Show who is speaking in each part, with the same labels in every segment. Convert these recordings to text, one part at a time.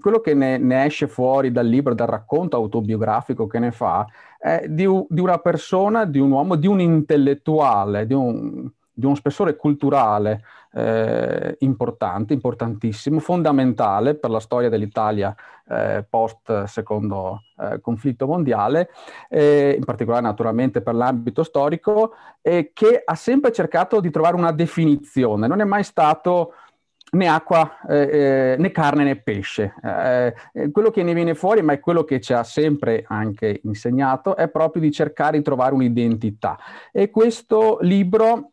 Speaker 1: Quello che ne, ne esce fuori dal libro, dal racconto autobiografico che ne fa, è di, di una persona, di un uomo, di un intellettuale, di, un, di uno spessore culturale eh, importante, importantissimo, fondamentale per la storia dell'Italia eh, post secondo eh, conflitto mondiale, in particolare naturalmente per l'ambito storico, e che ha sempre cercato di trovare una definizione, non è mai stato né acqua eh, eh, né carne né pesce. Eh, eh, quello che ne viene fuori, ma è quello che ci ha sempre anche insegnato, è proprio di cercare di trovare un'identità. E questo libro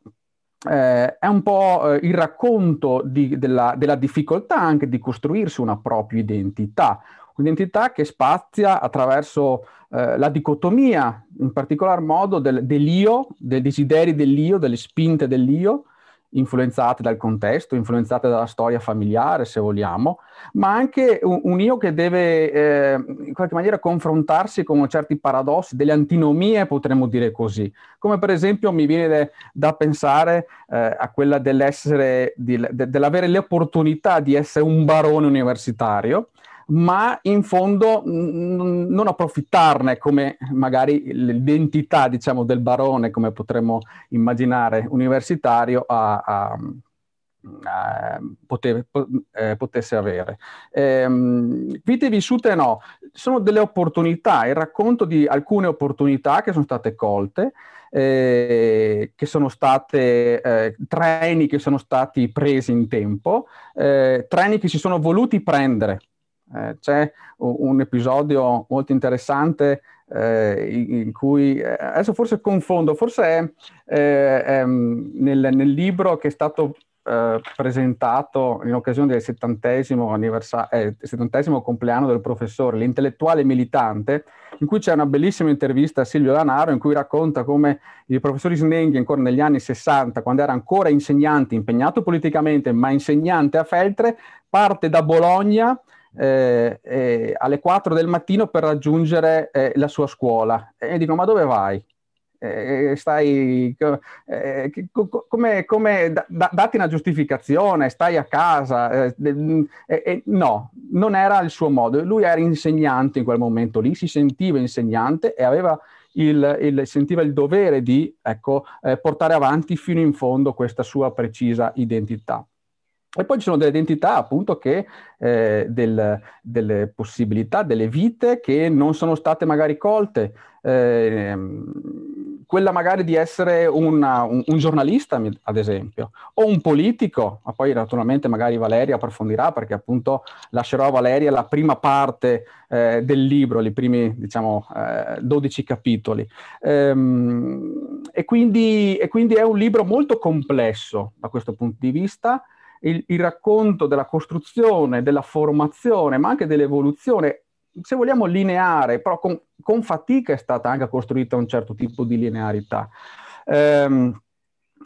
Speaker 1: eh, è un po' eh, il racconto di, della, della, difficoltà anche di costruirsi una propria identità, un'identità che spazia attraverso eh, la dicotomia, in particolar modo del, dell'io, dei desideri dell'io, delle spinte dell'io, influenzate dal contesto, influenzate dalla storia familiare, se vogliamo, ma anche un, io che deve eh, in qualche maniera confrontarsi con certi paradossi, delle antinomie, potremmo dire così. Come per esempio mi viene de, da pensare eh, a quella dell'essere, di, de, dell'avere l'opportunità di essere un barone universitario, ma in fondo n- non approfittarne come magari l'identità, diciamo, del barone, come potremmo immaginare, universitario a, a Poter, eh, potesse avere. Eh, vite vissute no, sono delle opportunità, il racconto di alcune opportunità che sono state colte, eh, che sono state eh, treni che sono stati presi in tempo, eh, treni che si sono voluti prendere eh, c'è un episodio molto interessante eh, in cui eh, adesso forse confondo, forse è, eh, è ehm, nel, nel, libro che è stato eh, presentato in occasione del settantesimo, anniversa- eh, settantesimo compleanno del professore, l'intellettuale militante, in cui c'è una bellissima intervista a Silvio Lanaro in cui racconta come il professor Snenghi ancora negli anni 60, quando era ancora insegnante, impegnato politicamente, ma insegnante a Feltre, parte da Bologna eh, eh, alle 4 del mattino per raggiungere eh, la sua scuola. E dico, ma dove vai? Eh, eh, stai, eh, come, come da, da, dati una giustificazione, stai a casa. Mm, no, non era il suo modo. Lui era insegnante in quel momento lì, si sentiva insegnante e aveva il, il, sentiva il dovere di ecco, eh, portare avanti fino in fondo questa sua precisa identità. E poi ci sono delle identità appunto che, eh, del, delle possibilità, delle vite che non sono state magari colte. Eh, quella magari di essere una, un, un, giornalista, ad esempio, o un politico, ma poi naturalmente magari Valeria approfondirà perché appunto lascerò a Valeria la prima parte eh, del libro, i primi diciamo 12 eh, capitoli. Ehm, e quindi, e quindi è un libro molto complesso da questo punto di vista il, il racconto della costruzione, della formazione, ma anche dell'evoluzione se vogliamo, lineare, però con, con, fatica è stata anche costruita un certo tipo di linearità. Ehm,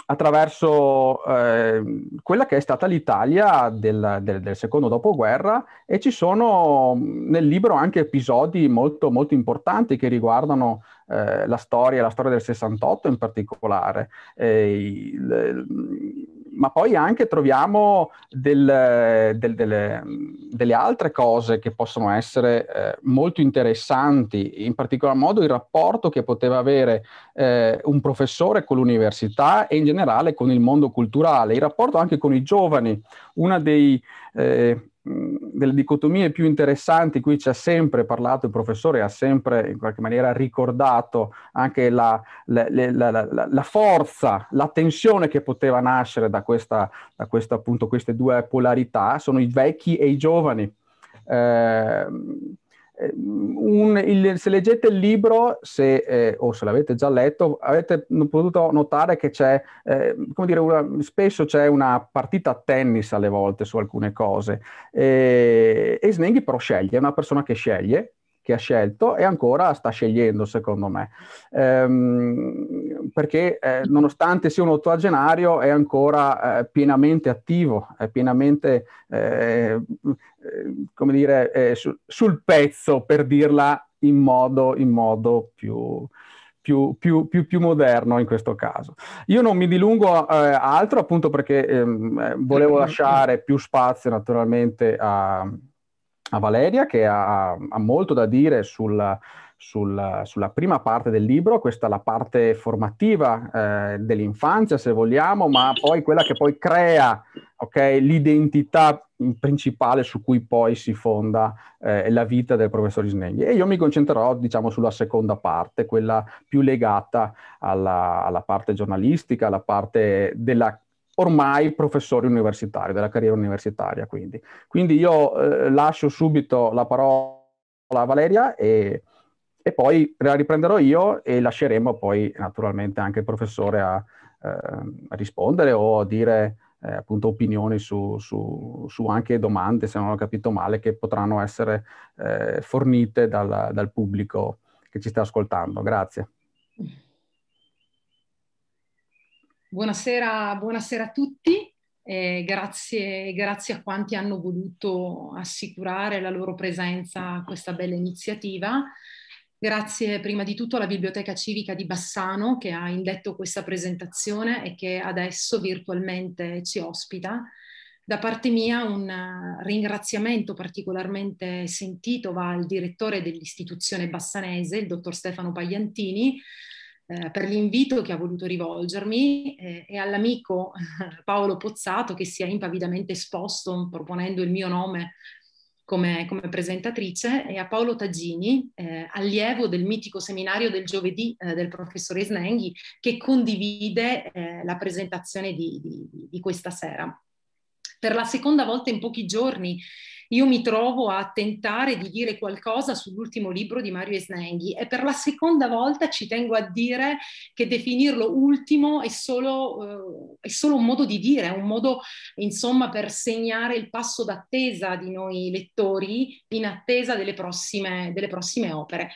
Speaker 1: attraverso eh, quella che è stata l'Italia del, del, del, secondo dopoguerra e ci sono nel libro anche episodi molto, molto importanti che riguardano eh, la storia, la storia del 68 in particolare. E, il, ma poi anche troviamo del, del, delle, delle, altre cose che possono essere eh, molto interessanti, in particolar modo il rapporto che poteva avere eh, un professore con l'università e in generale con il mondo culturale, il rapporto anche con i giovani. Uno dei, eh, delle dicotomie più interessanti, qui ci ha sempre parlato il professore, ha sempre in qualche maniera ricordato anche la, la, la, la forza, la tensione che poteva nascere da, questa, da questa, appunto, queste due polarità, sono i vecchi e i giovani. Eh, eh, un, il, se leggete il libro se, eh, o se l'avete già letto, avete potuto notare che c'è, eh, come dire, una, spesso c'è una partita a tennis alle volte su alcune cose. Eh, e, e Snenghi però sceglie, è una persona che sceglie che ha scelto e ancora sta scegliendo, secondo me. Ehm, perché eh, nonostante sia un ottuagenario, è ancora eh, pienamente attivo, è pienamente, eh, come dire, eh, su, sul pezzo, per dirla in modo, in modo più, più, più, più, più, moderno in questo caso. Io non mi dilungo eh, altro appunto perché ehm, eh, volevo lasciare più spazio naturalmente a, a Valeria che ha, ha molto da dire sul, sul, sulla prima parte del libro, questa è la parte formativa eh, dell'infanzia se vogliamo, ma poi quella che poi crea okay, l'identità principale su cui poi si fonda eh, la vita del professor Isneghi. E io mi concentrerò, diciamo, sulla seconda parte, quella più legata alla, alla parte giornalistica, alla parte della ormai professori universitari, della carriera universitaria. Quindi, quindi io eh, lascio subito la parola a Valeria e, e, poi la riprenderò io e lasceremo poi naturalmente anche il professore a, eh, a rispondere o a dire eh, appunto opinioni su, su, su, anche domande, se non ho capito male, che potranno essere eh, fornite dal, dal pubblico che ci sta ascoltando. Grazie.
Speaker 2: Buonasera, buonasera a tutti. Eh, grazie, grazie, a quanti hanno voluto assicurare la loro presenza a questa bella iniziativa. Grazie prima di tutto alla Biblioteca Civica di Bassano che ha indetto questa presentazione e che adesso virtualmente ci ospita. Da parte mia un ringraziamento particolarmente sentito va al direttore dell'istituzione bassanese, il dottor Stefano Pagliantini, eh, per l'invito che ha voluto rivolgermi eh, e all'amico Paolo Pozzato che si è impavidamente esposto proponendo il mio nome come, come presentatrice e a Paolo Taggini, eh, allievo del mitico seminario del giovedì eh, del professore Snenghi, che condivide eh, la presentazione di, di, di questa sera. Per la seconda volta in pochi giorni io mi trovo a tentare di dire qualcosa sull'ultimo libro di Mario Esnenghi e per la seconda volta ci tengo a dire che definirlo ultimo è solo, eh, è solo un modo di dire, è un modo insomma per segnare il passo d'attesa di noi lettori in attesa delle prossime, delle prossime opere.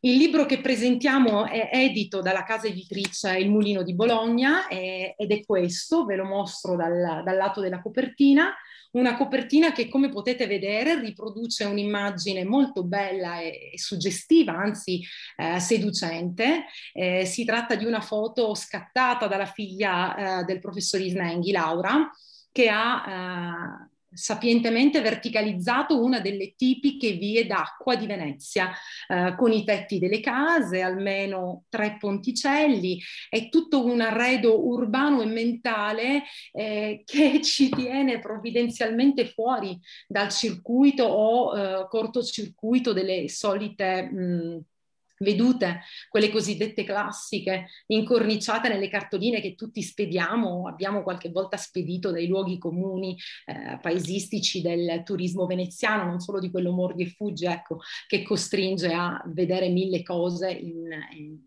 Speaker 2: Il libro che presentiamo è edito dalla casa editrice Il Mulino di Bologna eh, ed è questo, ve lo mostro dal, dal lato della copertina. Una copertina che, come potete vedere, riproduce un'immagine molto bella e, e suggestiva, anzi eh, seducente. Eh, si tratta di una foto scattata dalla figlia eh, del professor Isnenghi, Laura, che ha eh, sapientemente verticalizzato una delle tipiche vie d'acqua di Venezia, eh, con i tetti delle case, almeno tre ponticelli, è tutto un arredo urbano e mentale eh, che ci tiene provvidenzialmente fuori dal circuito o eh, cortocircuito delle solite... Mh, vedute, quelle cosiddette classiche, incorniciate nelle cartoline che tutti spediamo o abbiamo qualche volta spedito dai luoghi comuni eh, paesistici del turismo veneziano, non solo di quello mordi e fuggi, ecco, che costringe a vedere mille cose in, in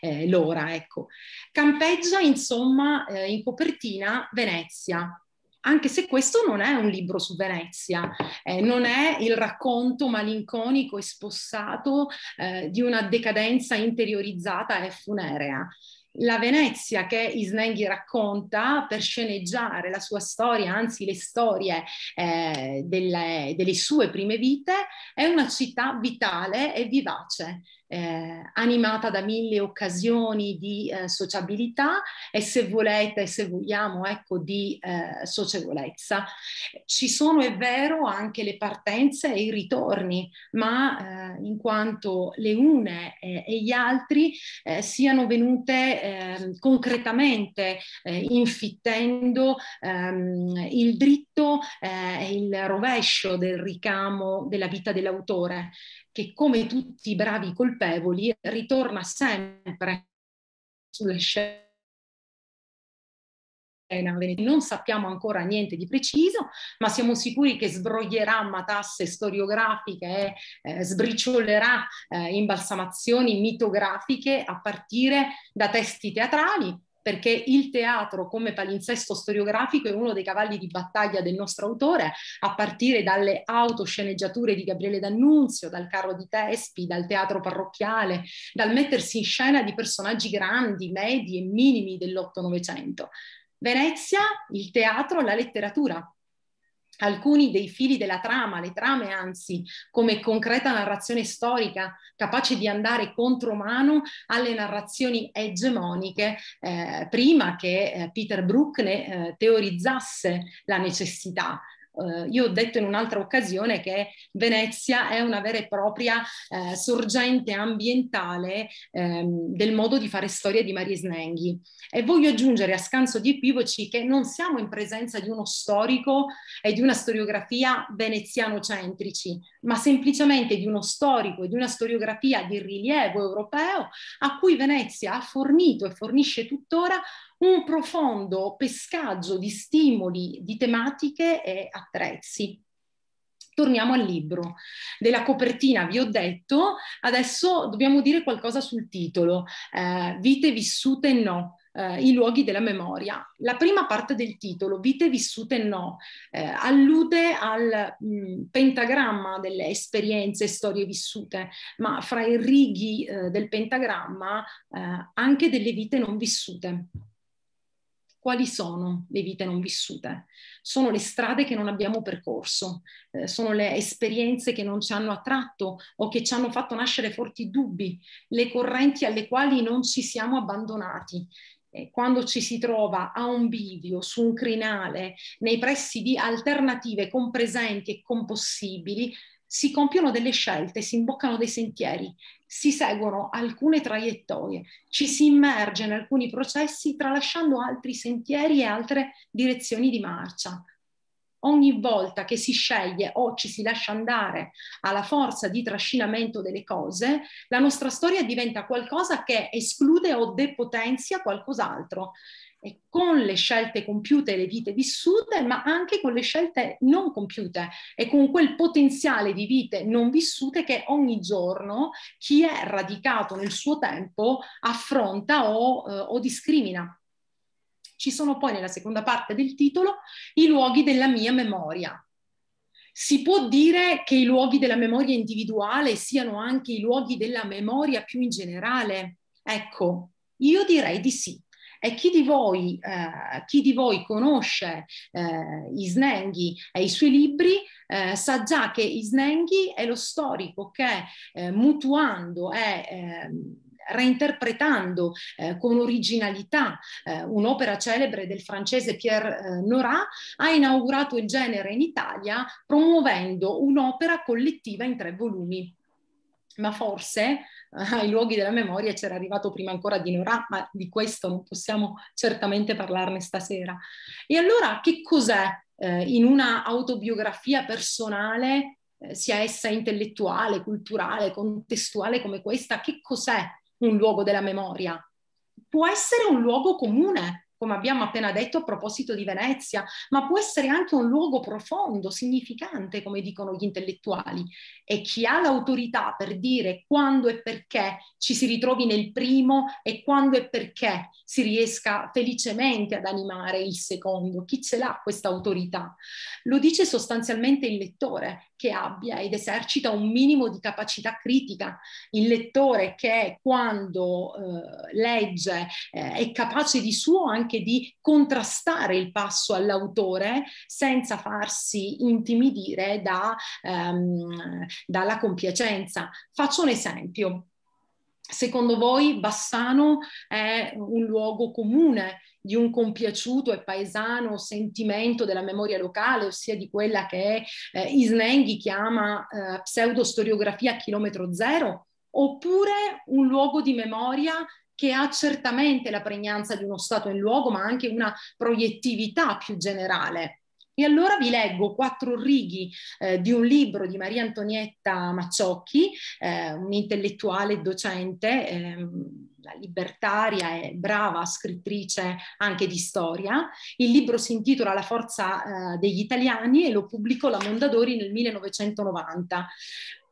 Speaker 2: eh, l'ora. Ecco. Campeggia insomma eh, in copertina Venezia, anche se questo non è un libro su Venezia, eh, non è il racconto malinconico e spossato eh, di una decadenza interiorizzata e funerea. La Venezia che Isnenghi racconta per sceneggiare la sua storia, anzi le storie eh, delle, delle sue prime vite, è una città vitale e vivace, eh, animata da mille occasioni di eh, sociabilità e se volete, e se vogliamo, ecco, di eh, socievolezza. Ci sono, è vero, anche le partenze e i ritorni, ma eh, in quanto le une eh, e gli altri eh, siano venute ehm, concretamente infittendo ehm, il dritto e il rovescio del ricamo della vita dell'autore che come tutti i bravi colpevoli ritorna sempre sulle scene non sappiamo ancora niente di preciso, ma siamo sicuri che sbroglierà matasse storiografiche e eh, eh, sbriciolerà eh, imbalsamazioni mitografiche a partire da testi teatrali, perché il teatro come palinsesto storiografico è uno dei cavalli di battaglia del nostro autore, a partire dalle autosceneggiature di Gabriele D'Annunzio, dal carro di Tespi, dal teatro parrocchiale, dal mettersi in scena di personaggi grandi, medi e minimi dell'otto-novecento. Venezia, il teatro, la letteratura, alcuni dei fili della trama, le trame anzi, come concreta narrazione storica capace di andare contro mano alle narrazioni egemoniche eh, prima che eh, Peter Brook ne eh, teorizzasse la necessità eh, io ho detto in un'altra occasione che Venezia è una vera e propria eh, sorgente ambientale ehm, del modo di fare storia di Maria Snenghi. E voglio aggiungere a scanso di equivoci che non siamo in presenza di uno storico e di una storiografia veneziano-centrici, ma semplicemente di uno storico e di una storiografia di rilievo europeo a cui Venezia ha fornito e fornisce tuttora un profondo pescaggio di stimoli, di tematiche e attrezzi. Torniamo al libro. Della copertina vi ho detto, adesso dobbiamo dire qualcosa sul titolo, eh, Vite vissute no. Eh, I luoghi della memoria. La prima parte del titolo, Vite vissute no, eh, allude al mh, mm, pentagramma delle esperienze e storie vissute, ma fra i righi eh, del pentagramma eh, anche delle vite non vissute quali sono le vite non vissute? Sono le strade che non abbiamo percorso, eh, sono le esperienze che non ci hanno attratto o che ci hanno fatto nascere forti dubbi, le correnti alle quali non ci siamo abbandonati eh, quando ci si trova a un bivio, su un crinale, nei pressi di alternative compresenti e compossibili, si compiono delle scelte, si imboccano dei sentieri si seguono alcune traiettorie, ci si immerge in alcuni processi tralasciando altri sentieri e altre direzioni di marcia. Ogni volta che si sceglie o ci si lascia andare alla forza di trascinamento delle cose, la nostra storia diventa qualcosa che esclude o depotenzia qualcos'altro e con le scelte compiute e le vite vissute, ma anche con le scelte non compiute e con quel potenziale di vite non vissute che ogni giorno chi è radicato nel suo tempo affronta o, eh, o discrimina. Ci sono poi nella seconda parte del titolo i luoghi della mia memoria, si può dire che i luoghi della memoria individuale siano anche i luoghi della memoria più in generale? Ecco, io direi di sì. E chi di voi, eh, chi di voi conosce eh, Isnenghi e i suoi libri eh, sa già che Isnenghi è lo storico che eh, mutuando e ehm, reinterpretando eh, con originalità eh, un'opera celebre del francese Pierre eh, Nora, ha inaugurato il genere in Italia promuovendo un'opera collettiva in tre volumi. Ma forse ai luoghi della memoria c'era arrivato prima ancora di Nora, ma di questo non possiamo certamente parlarne stasera. E allora che cos'è eh, in una autobiografia personale, eh, sia essa intellettuale, culturale, contestuale come questa, che cos'è un luogo della memoria? Può essere un luogo comune, come abbiamo appena detto a proposito di Venezia, ma può essere anche un luogo profondo, significante, come dicono gli intellettuali. E chi ha l'autorità per dire quando e perché ci si ritrovi nel primo e quando e perché si riesca felicemente ad animare il secondo, chi ce l'ha questa autorità? Lo dice sostanzialmente il lettore che abbia ed esercita un minimo di capacità critica, il lettore che quando eh, legge eh, è capace di suo anche anche di contrastare il passo all'autore senza farsi intimidire da, ehm, dalla compiacenza. Faccio un esempio. Secondo voi Bassano è un luogo comune di un compiaciuto e paesano sentimento della memoria locale, ossia di quella che eh, Isnenghi chiama eh, pseudostoriografia chilometro zero, oppure un luogo di memoria che ha certamente la pregnanza di uno stato in luogo, ma anche una proiettività più generale. E allora vi leggo quattro righi eh, di un libro di Maria Antonietta Macciocchi, eh, un'intellettuale docente, eh, libertaria e brava scrittrice anche di storia. Il libro si intitola La forza eh, degli italiani e lo pubblicò la Mondadori nel 1990.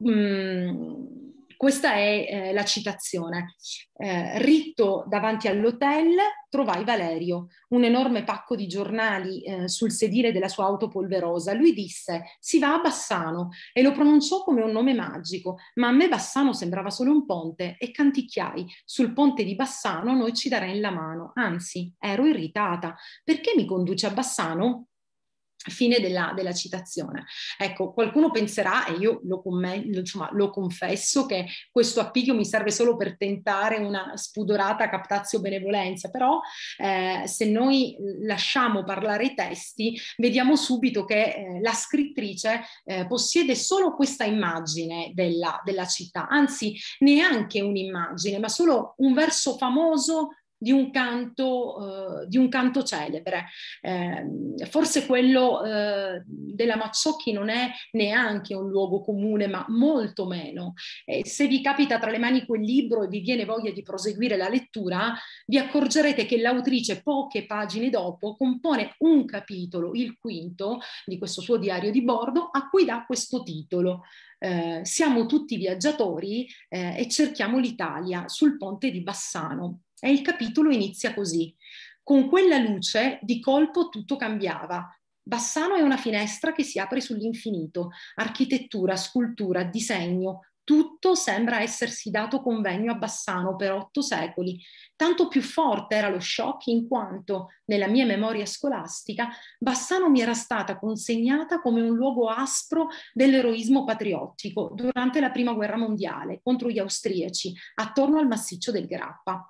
Speaker 2: Mm questa è eh, la citazione. Eh, ritto davanti all'hotel trovai Valerio, un enorme pacco di giornali eh, sul sedile della sua auto polverosa. Lui disse: Si va a Bassano e lo pronunciò come un nome magico, ma a me Bassano sembrava solo un ponte e canticchiai: Sul ponte di Bassano noi ci darei la mano. Anzi, ero irritata. Perché mi conduce a Bassano? Fine della, della, citazione. Ecco, qualcuno penserà, e io lo, insomma, lo, confesso, che questo appiglio mi serve solo per tentare una spudorata captazio benevolenza, però eh, se noi lasciamo parlare i testi, vediamo subito che eh, la scrittrice eh, possiede solo questa immagine della, della città, anzi neanche un'immagine, ma solo un verso famoso di un canto, eh, di un canto celebre. Eh, forse quello eh, della Mazzocchi non è neanche un luogo comune, ma molto meno. se vi capita tra le mani quel libro e vi viene voglia di proseguire la lettura, vi accorgerete che l'autrice poche pagine dopo compone un capitolo, il quinto, di questo suo diario di bordo, a cui dà questo titolo. Eh, siamo tutti viaggiatori eh, e cerchiamo l'Italia sul ponte di Bassano. E il capitolo inizia così. Con quella luce di colpo tutto cambiava. Bassano è una finestra che si apre sull'infinito. Architettura, scultura, disegno, tutto sembra essersi dato convegno a Bassano per otto secoli. Tanto più forte era lo shock in quanto, nella mia memoria scolastica, Bassano mi era stata consegnata come un luogo aspro dell'eroismo patriottico durante la Prima Guerra Mondiale contro gli austriaci, attorno al massiccio del Grappa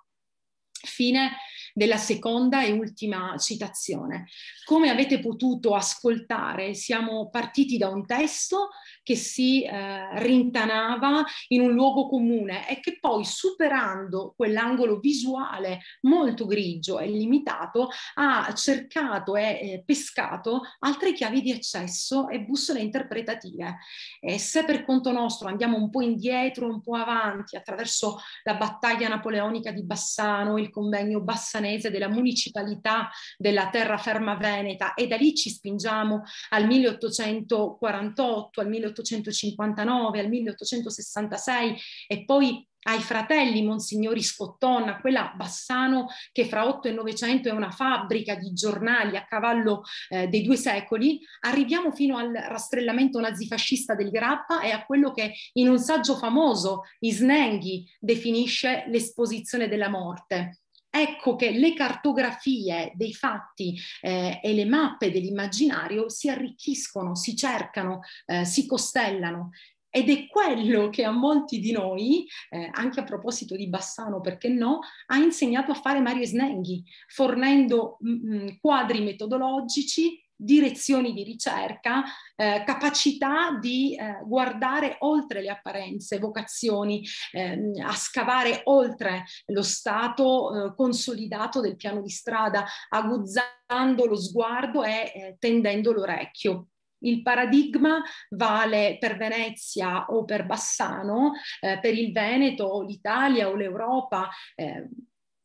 Speaker 2: fine della seconda e ultima citazione. Come avete potuto ascoltare, siamo partiti da un testo che si eh, rintanava in un luogo comune e che poi superando quell'angolo visuale molto grigio e limitato ha cercato e eh, pescato altre chiavi di accesso e bussole interpretative. E se per conto nostro andiamo un po' indietro, un po' avanti attraverso la battaglia napoleonica di Bassano, il convegno Bassanese, Vesanese, della municipalità della terraferma veneta e da lì ci spingiamo al 1848, al 1859, al 1866 e poi ai fratelli Monsignori Scottonna, quella Bassano che fra 8 e 900 è una fabbrica di giornali a cavallo eh, dei due secoli, arriviamo fino al rastrellamento nazifascista del Grappa e a quello che in un saggio famoso Isnenghi definisce l'esposizione della morte. Ecco che le cartografie dei fatti eh, e le mappe dell'immaginario si arricchiscono, si cercano, eh, si costellano. Ed è quello che a molti di noi, eh, anche a proposito di Bassano, perché no, ha insegnato a fare Mario Snenghi, fornendo mh, mm, mm, quadri metodologici direzioni di ricerca, eh, capacità di eh, guardare oltre le apparenze, vocazioni, ehm, a scavare oltre lo stato eh, consolidato del piano di strada, aguzzando lo sguardo e eh, tendendo l'orecchio. Il paradigma vale per Venezia o per Bassano, eh, per il Veneto o l'Italia o l'Europa. Ehm,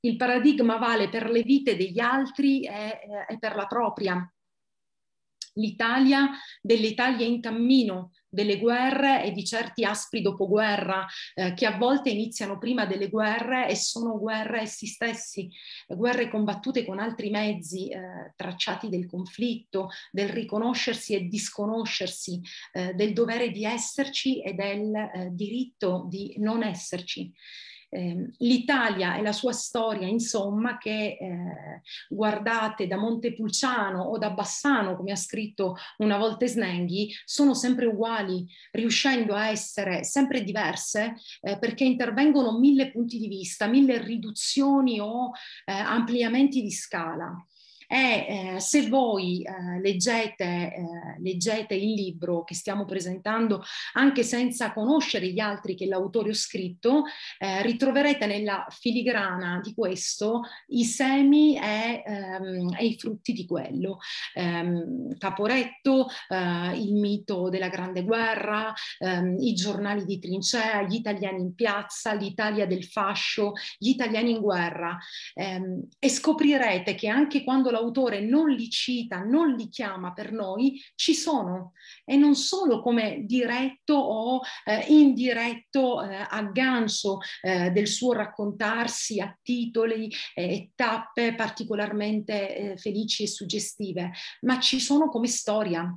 Speaker 2: il paradigma vale per le vite degli altri e, eh, e per la propria l'Italia dell'Italia in cammino delle guerre e di certi aspri dopoguerra eh, che a volte iniziano prima delle guerre e sono guerre essi stessi, guerre combattute con altri mezzi eh, tracciati del conflitto, del riconoscersi e disconoscersi, eh, del dovere di esserci e del eh, diritto di non esserci. Ehm, l'Italia e la sua storia, insomma, che eh, guardate da Montepulciano o da Bassano, come ha scritto una volta Snenghi, sono sempre uguali, riuscendo a essere sempre diverse eh, perché intervengono mille punti di vista, mille riduzioni o eh, ampliamenti di scala. E eh, se voi eh, leggete, eh, leggete, il libro che stiamo presentando, anche senza conoscere gli altri che l'autore ha scritto, eh, ritroverete nella filigrana di questo i semi e, ehm, e i frutti di quello. Ehm, Caporetto, eh, il mito della Grande Guerra, ehm, i giornali di trincea, gli italiani in piazza, l'Italia del fascio, gli italiani in guerra. Ehm, e scoprirete che anche quando la autore non li cita, non li chiama per noi, ci sono e non solo come diretto o eh, indiretto eh, aggancio eh, del suo raccontarsi a titoli e tappe particolarmente eh, felici e suggestive, ma ci sono come storia,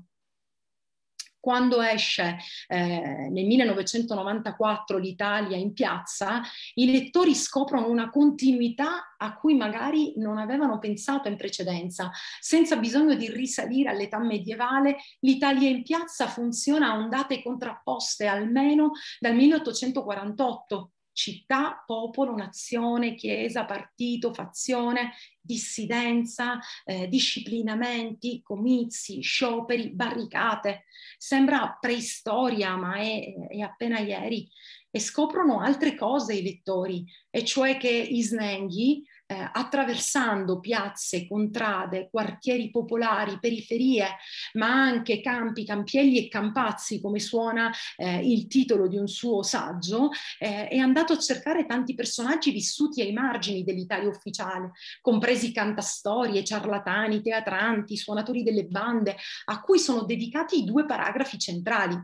Speaker 2: quando esce eh, nel 1994 l'Italia in piazza, i lettori scoprono una continuità a cui magari non avevano pensato in precedenza. Senza bisogno di risalire all'età medievale, l'Italia in piazza funziona a ondate contrapposte almeno dal 1848, città, popolo, nazione, chiesa, partito, fazione, dissidenza, eh, disciplinamenti, comizi, scioperi, barricate. Sembra preistoria, ma è, è appena ieri. E scoprono altre cose i lettori, e cioè che i snenghi eh, attraversando piazze, contrade, quartieri popolari, periferie, ma anche campi, campielli e campazzi, come suona eh, il titolo di un suo saggio, eh, è andato a cercare tanti personaggi vissuti ai margini dell'Italia ufficiale, compresi cantastorie, ciarlatani, teatranti, suonatori delle bande, a cui sono dedicati i due paragrafi centrali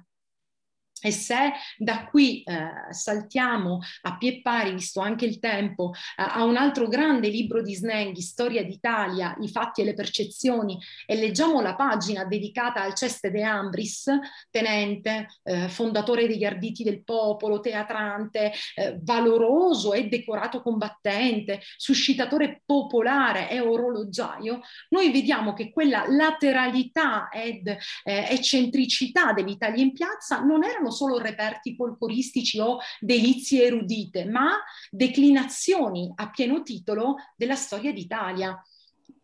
Speaker 2: e se da qui eh, saltiamo a pie pari, visto anche il tempo, eh, a un altro grande libro di Snenghi, Storia d'Italia, i fatti e le percezioni, e leggiamo la pagina dedicata al Ceste de Ambris, tenente, eh, fondatore degli Arditi del Popolo, teatrante, eh, valoroso e decorato combattente, suscitatore popolare e orologiaio, noi vediamo che quella lateralità ed eh, eccentricità dell'Italia in piazza non erano sono solo reperti folcloristici o delizie erudite, ma declinazioni a pieno titolo della storia d'Italia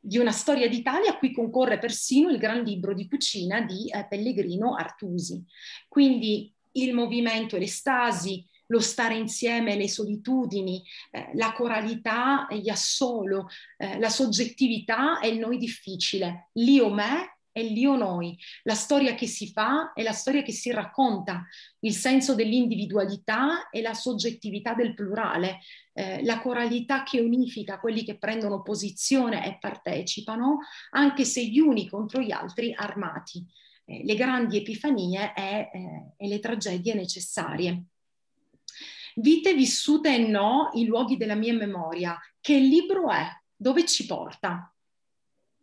Speaker 2: di una storia d'Italia a cui concorre persino il gran libro di cucina di eh, Pellegrino Artusi. Quindi il movimento e l'estasi, lo stare insieme, le solitudini, eh, la coralità e gli assolo, eh, la soggettività e il noi difficile, l'io me è l'io noi, la storia che si fa e la storia che si racconta, il senso dell'individualità e la soggettività del plurale, eh, la coralità che unifica quelli che prendono posizione e partecipano, anche se gli uni contro gli altri armati, eh, le grandi epifanie e, eh, e le tragedie necessarie. Vite vissute e no, i luoghi della mia memoria. Che libro è? Dove ci porta?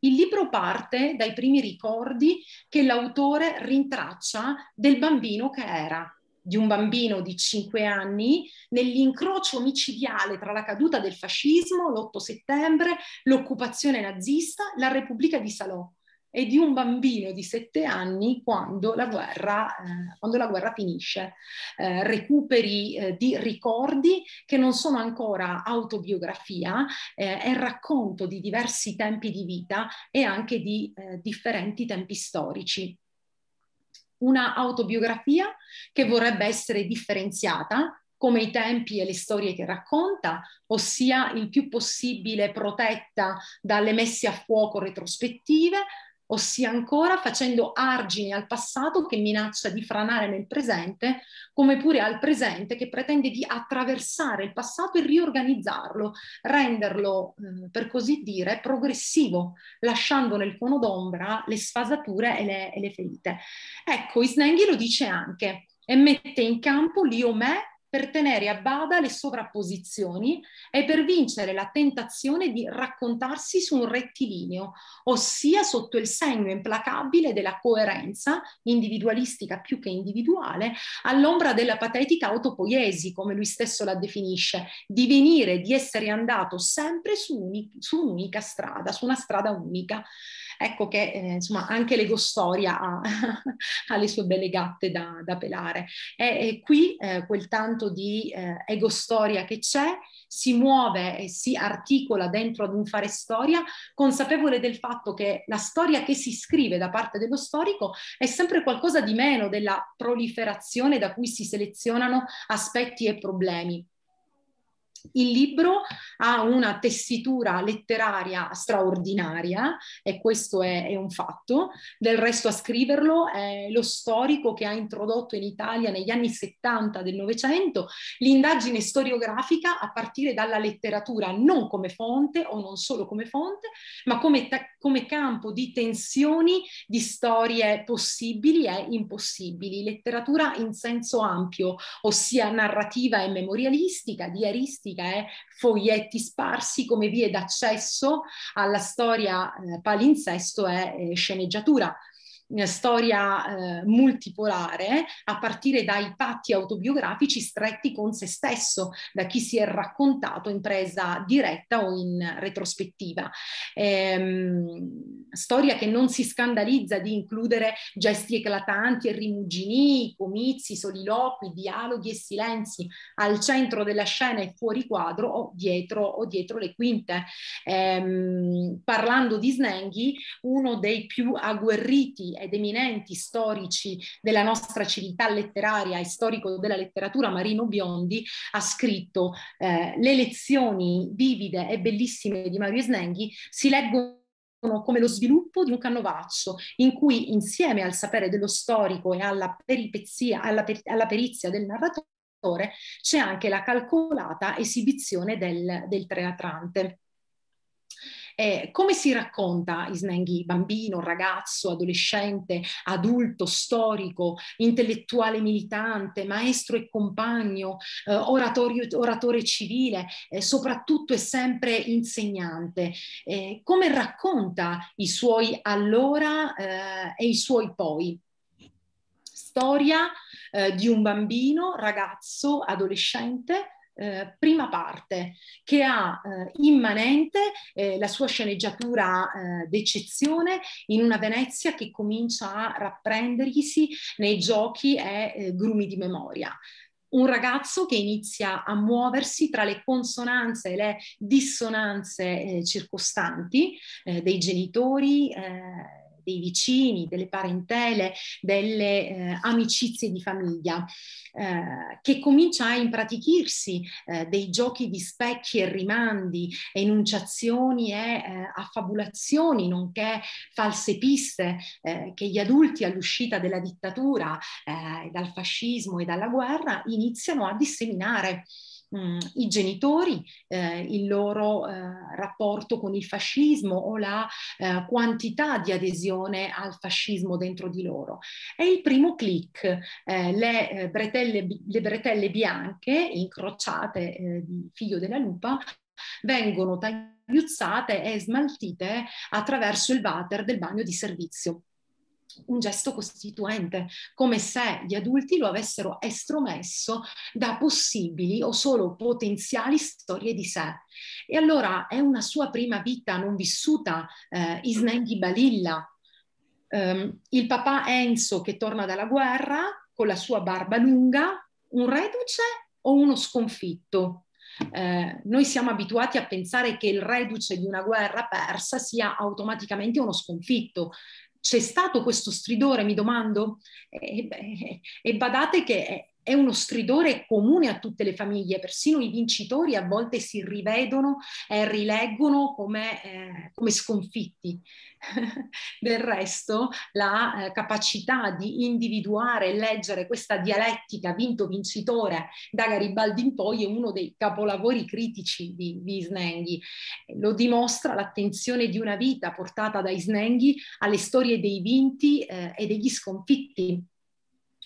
Speaker 2: Il libro parte dai primi ricordi che l'autore rintraccia del bambino che era, di un bambino di 5 anni nell'incrocio omicidiale tra la caduta del fascismo, l'8 settembre, l'occupazione nazista, la Repubblica di Salò e di un bambino di sette anni quando la guerra, eh, quando la guerra finisce. Eh, recuperi eh, di ricordi che non sono ancora autobiografia, eh, è racconto di diversi tempi di vita e anche di eh, differenti tempi storici. Una autobiografia che vorrebbe essere differenziata come i tempi e le storie che racconta, ossia il più possibile protetta dalle messe a fuoco retrospettive, ossia ancora facendo argini al passato che minaccia di franare nel presente, come pure al presente che pretende di attraversare il passato e riorganizzarlo, renderlo, mm, per così dire, progressivo, lasciando nel cono d'ombra le sfasature e le, e le ferite. Ecco, Isnenghi lo dice anche e mette in campo l'io me per tenere a bada le sovrapposizioni e per vincere la tentazione di raccontarsi su un rettilineo, ossia sotto il segno implacabile della coerenza, individualistica più che individuale, all'ombra della patetica autopoiesi, come lui stesso la definisce, di venire, di essere andato sempre su, uni, su un'unica strada, su una strada unica. Ecco che eh, insomma anche l'ego storia ha, ha, le sue belle gatte da, da pelare. E, e qui eh, quel tanto tanto di eh, ego storia che c'è, si muove e si articola dentro ad un fare storia, consapevole del fatto che la storia che si scrive da parte dello storico è sempre qualcosa di meno della proliferazione da cui si selezionano aspetti e problemi. Il libro ha una tessitura letteraria straordinaria e questo è, è un fatto, del resto a scriverlo è lo storico che ha introdotto in Italia negli anni 70 del Novecento l'indagine storiografica a partire dalla letteratura non come fonte o non solo come fonte, ma come, come campo di tensioni di storie possibili e impossibili, letteratura in senso ampio, ossia narrativa e memorialistica, diaristica, turistica e eh, foglietti sparsi come vie d'accesso alla storia eh, palinsesto eh, e sceneggiatura storia eh, multipolare a partire dai patti autobiografici stretti con se stesso, da chi si è raccontato in presa diretta o in retrospettiva. Ehm, storia che non si scandalizza di includere gesti eclatanti e rimuginii, comizi, soliloqui, dialoghi e silenzi al centro della scena e fuori quadro o dietro, o dietro le quinte. Ehm, parlando di Snenghi, uno dei più agguerriti ed eminenti storici della nostra civiltà letteraria e storico della letteratura, Marino Biondi, ha scritto eh, le lezioni vivide e bellissime di Mario Snenghi si leggono come lo sviluppo di un canovaccio in cui insieme al sapere dello storico e alla, alla, per, alla perizia del narratore c'è anche la calcolata esibizione del, del teatrante. Eh, come si racconta Isnenghi, bambino, ragazzo, adolescente, adulto, storico, intellettuale militante, maestro e compagno, eh, oratorio, oratore civile, eh, soprattutto e sempre insegnante? Eh, come racconta i suoi allora eh, e i suoi poi? Storia eh, di un bambino, ragazzo, adolescente, eh, prima parte che ha eh, immanente eh, la sua sceneggiatura eh, d'eccezione in una Venezia che comincia a rapprendersi nei giochi e eh, grumi di memoria un ragazzo che inizia a muoversi tra le consonanze e le dissonanze eh, circostanti eh, dei genitori, eh, dei vicini, delle parentele, delle eh, amicizie di famiglia, eh, che comincia a impratichirsi eh, dei giochi di specchi e rimandi, enunciazioni e eh, affabulazioni, nonché false piste eh, che gli adulti all'uscita della dittatura, eh, dal fascismo e dalla guerra iniziano a disseminare mh, mm, i genitori, eh, il loro eh, rapporto con il fascismo o la eh, quantità di adesione al fascismo dentro di loro. E il primo click, eh, le eh, bretelle, le, bretelle, bianche incrociate eh, di figlio della lupa, vengono tagliate e smaltite attraverso il water del bagno di servizio un gesto costituente, come se gli adulti lo avessero estromesso da possibili o solo potenziali storie di sé. E allora è una sua prima vita non vissuta, eh, Isnen di Balilla. Um, ehm, il papà Enzo che torna dalla guerra con la sua barba lunga, un reduce o uno sconfitto? Eh, noi siamo abituati a pensare che il reduce di una guerra persa sia automaticamente uno sconfitto c'è stato questo stridore, mi domando? E, beh, e badate che è uno stridore comune a tutte le famiglie, persino i vincitori a volte si rivedono e eh, rileggono come, eh, come sconfitti. Del resto la eh, capacità di individuare e leggere questa dialettica vinto-vincitore da Garibaldi in poi è uno dei capolavori critici di, di Snenghi. Lo dimostra l'attenzione di una vita portata da Snenghi alle storie dei vinti eh, e degli sconfitti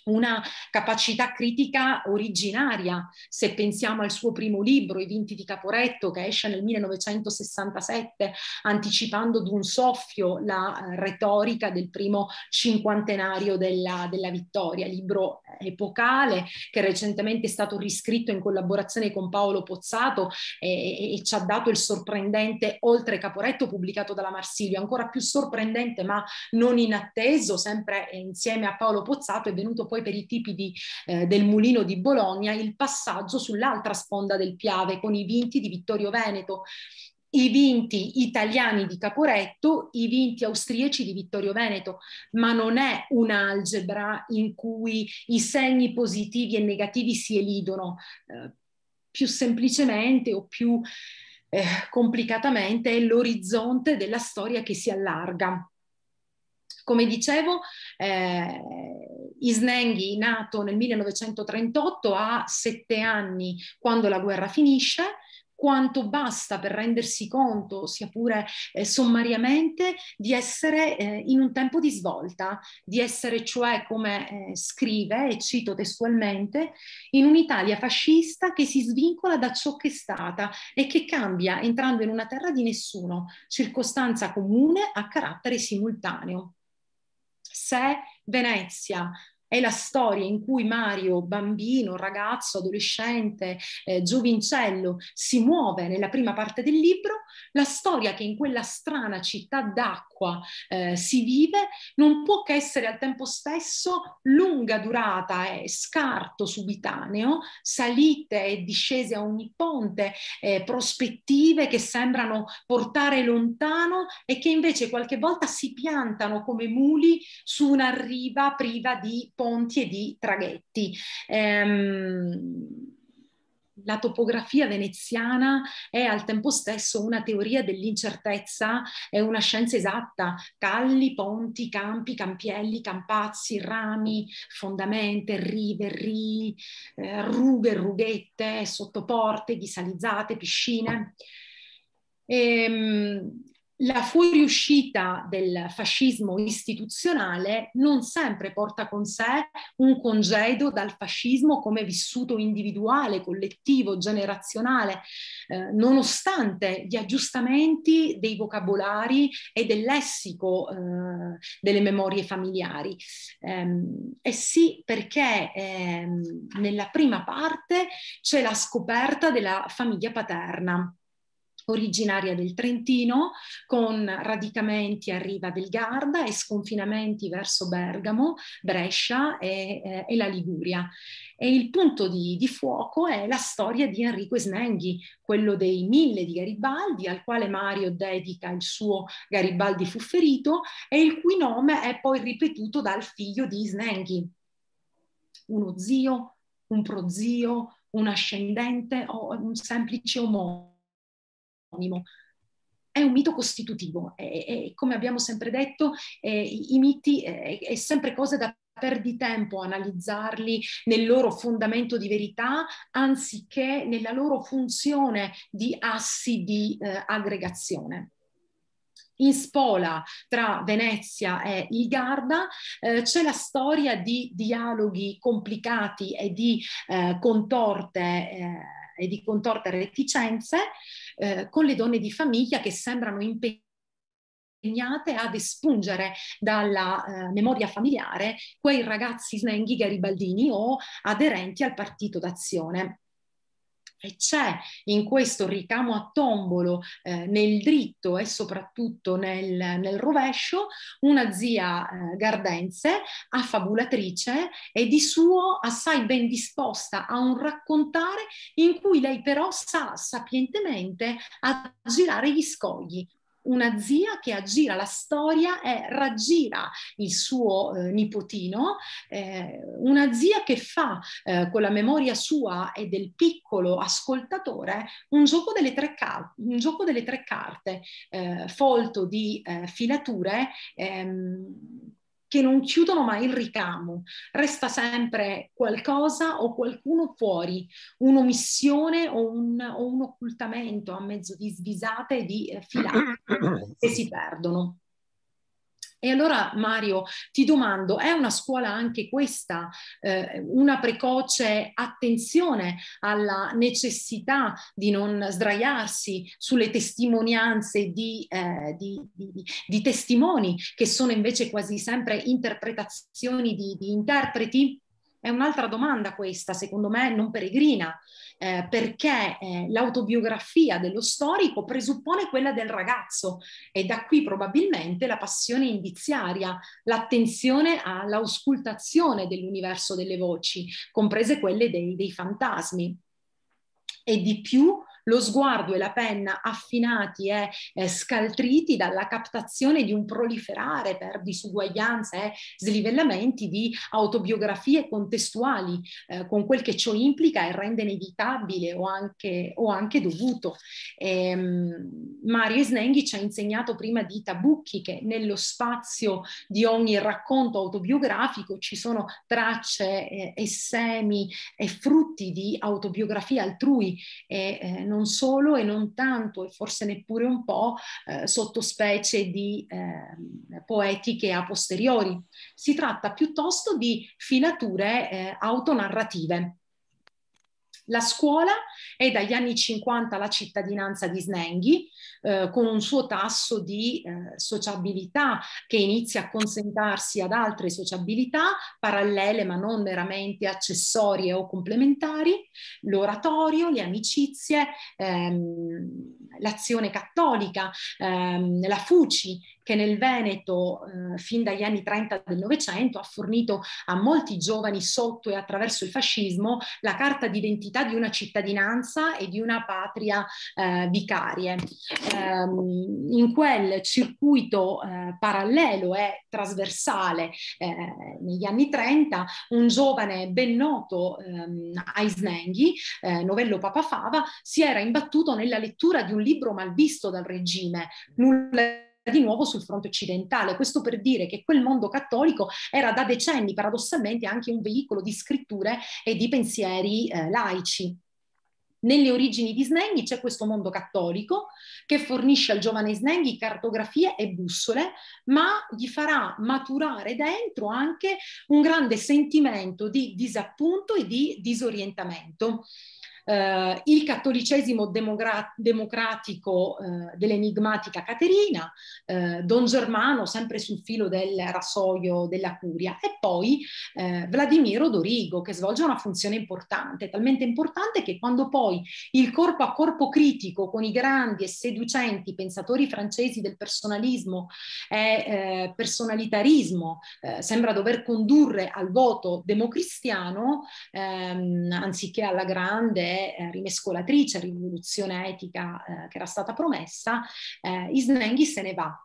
Speaker 2: una capacità critica originaria, se pensiamo al suo primo libro, I vinti di Caporetto, che esce nel 1967, anticipando d'un soffio la eh, retorica del primo cinquantenario della, della vittoria, libro eh, epocale che recentemente è stato riscritto in collaborazione con Paolo Pozzato e, e, ci ha dato il sorprendente Oltre Caporetto pubblicato dalla Marsilio, ancora più sorprendente ma non inatteso, sempre eh, insieme a Paolo Pozzato è venuto poi poi per i tipi di, eh, del mulino di Bologna il passaggio sull'altra sponda del Piave con i vinti di Vittorio Veneto i vinti italiani di Caporetto, i vinti austriaci di Vittorio Veneto, ma non è un'algebra in cui i segni positivi e negativi si elidono. Eh, più semplicemente o più eh, complicatamente è l'orizzonte della storia che si allarga. Come dicevo, eh, Isnenghi, nato nel 1938, ha sette anni quando la guerra finisce, quanto basta per rendersi conto, sia pure eh, sommariamente, di essere eh, in un tempo di svolta, di essere cioè, come eh, scrive, e cito testualmente, in un'Italia fascista che si svincola da ciò che è stata e che cambia entrando in una terra di nessuno, circostanza comune a carattere simultaneo sé Venezia, è la storia in cui Mario, bambino, ragazzo, adolescente, eh, giovincello, si muove nella prima parte del libro, la storia che in quella strana città d'acqua eh, si vive non può che essere al tempo stesso lunga durata e scarto subitaneo, salite e discese a ogni ponte, eh, prospettive che sembrano portare lontano e che invece qualche volta si piantano come muli su una riva priva di ponti e di traghetti. Ehm, la topografia veneziana è al tempo stesso una teoria dell'incertezza, è una scienza esatta. Calli, ponti, campi, campielli, campazzi, rami, fondamente, rive, ri, eh, rughe, rughette, sottoporte, ghisalizzate, piscine. E, ehm, la fuoriuscita del fascismo istituzionale non sempre porta con sé un congedo dal fascismo come vissuto individuale, collettivo, generazionale, eh, nonostante gli aggiustamenti dei vocabolari e del lessico eh, delle memorie familiari. Eh, e sì, perché ehm, nella prima parte c'è la scoperta della famiglia paterna originaria del Trentino, con radicamenti a Riva del Garda e sconfinamenti verso Bergamo, Brescia e, eh, e la Liguria. E il punto di, di, fuoco è la storia di Enrico Snenghi, quello dei mille di Garibaldi, al quale Mario dedica il suo Garibaldi fu ferito e il cui nome è poi ripetuto dal figlio di Snenghi. Uno zio, un prozio, un ascendente o un semplice omonimo anonimo. È un mito costitutivo e, come abbiamo sempre detto, eh, i, i, miti eh, è sempre cosa da perdi tempo a analizzarli nel loro fondamento di verità anziché nella loro funzione di assi di eh, aggregazione. In spola tra Venezia e il Garda eh, c'è la storia di dialoghi complicati e di eh, contorte eh, e di contorte reticenze eh, con le donne di famiglia che sembrano impegnate ad espungere dalla eh, memoria familiare quei ragazzi snenghi garibaldini o aderenti al partito d'azione e c'è in questo ricamo a tombolo eh, nel dritto e soprattutto nel, nel rovescio una zia eh, gardense, affabulatrice e di suo assai ben disposta a un raccontare in cui lei però sa sapientemente aggirare gli scogli, una zia che aggira la storia e raggira il suo eh, nipotino, eh, una zia che fa eh, con la memoria sua e del piccolo ascoltatore un gioco delle tre, car- gioco delle tre carte, eh, folto di eh, filature. Ehm, che non chiudono mai il ricamo, resta sempre qualcosa o qualcuno fuori, un'omissione o un, o un occultamento a mezzo di svisate e di eh, filate che si perdono. E allora Mario, ti domando, è una scuola anche questa, eh, una precoce attenzione alla necessità di non sdraiarsi sulle testimonianze di, eh, di, di, di testimoni che sono invece quasi sempre interpretazioni di interpreti? È un'altra domanda questa, secondo me, non peregrina, eh, perché eh, l'autobiografia dello storico presuppone quella del ragazzo e da qui probabilmente la passione indiziaria, l'attenzione all'auscultazione dell'universo delle voci, comprese quelle dei, dei fantasmi. E di più, lo sguardo e la penna affinati e eh, scaltriti dalla captazione di un proliferare per disuguaglianze e slivellamenti di autobiografie contestuali, eh, con quel che ciò implica e rende inevitabile o anche, o anche dovuto. E, ehm, Mario Snenghi ci ha insegnato prima di Tabucchi che nello spazio di ogni racconto autobiografico ci sono tracce eh, e semi e frutti di autobiografia altrui e eh, non solo e non tanto e forse neppure un po' eh, sottospecie di eh, poetiche a posteriori. Si tratta piuttosto di filature eh, autonarrative. La scuola è dagli anni 50 la cittadinanza di Snenghi, eh, con un suo tasso di eh, sociabilità che inizia a consentarsi ad altre sociabilità parallele ma non meramente accessorie o complementari, l'oratorio, le amicizie, ehm, l'azione cattolica, ehm, la Fuci che nel Veneto eh, fin dagli anni 30 del Novecento ha fornito a molti giovani sotto e attraverso il fascismo la carta d'identità di una cittadinanza uguaglianza e di una patria eh, vicarie. Ehm, in quel circuito eh, parallelo e trasversale eh, negli anni 30, un giovane ben noto, ehm, Aisnenghi, eh, novello Papa Fava, si era imbattuto nella lettura di un libro malvisto dal regime, Nulla di nuovo sul fronte occidentale. Questo per dire che quel mondo cattolico era da decenni paradossalmente anche un veicolo di scritture e di pensieri eh, laici. Nelle origini di Snenghi c'è questo mondo cattolico che fornisce al giovane Snenghi cartografie e bussole, ma gli farà maturare dentro anche un grande sentimento di disappunto e di disorientamento eh, il cattolicesimo demogra- democratico eh, dell'enigmatica Caterina, eh, Don Germano sempre sul filo del rasoio della curia e poi eh, Vladimiro Dorigo che svolge una funzione importante, talmente importante che quando poi il corpo a corpo critico con i grandi e seducenti pensatori francesi del personalismo e eh, personalitarismo eh, sembra dover condurre al voto democristiano ehm, anziché alla grande eh, rimescolatrice rivoluzione etica eh, che era stata promessa, eh, Isnenghi se ne va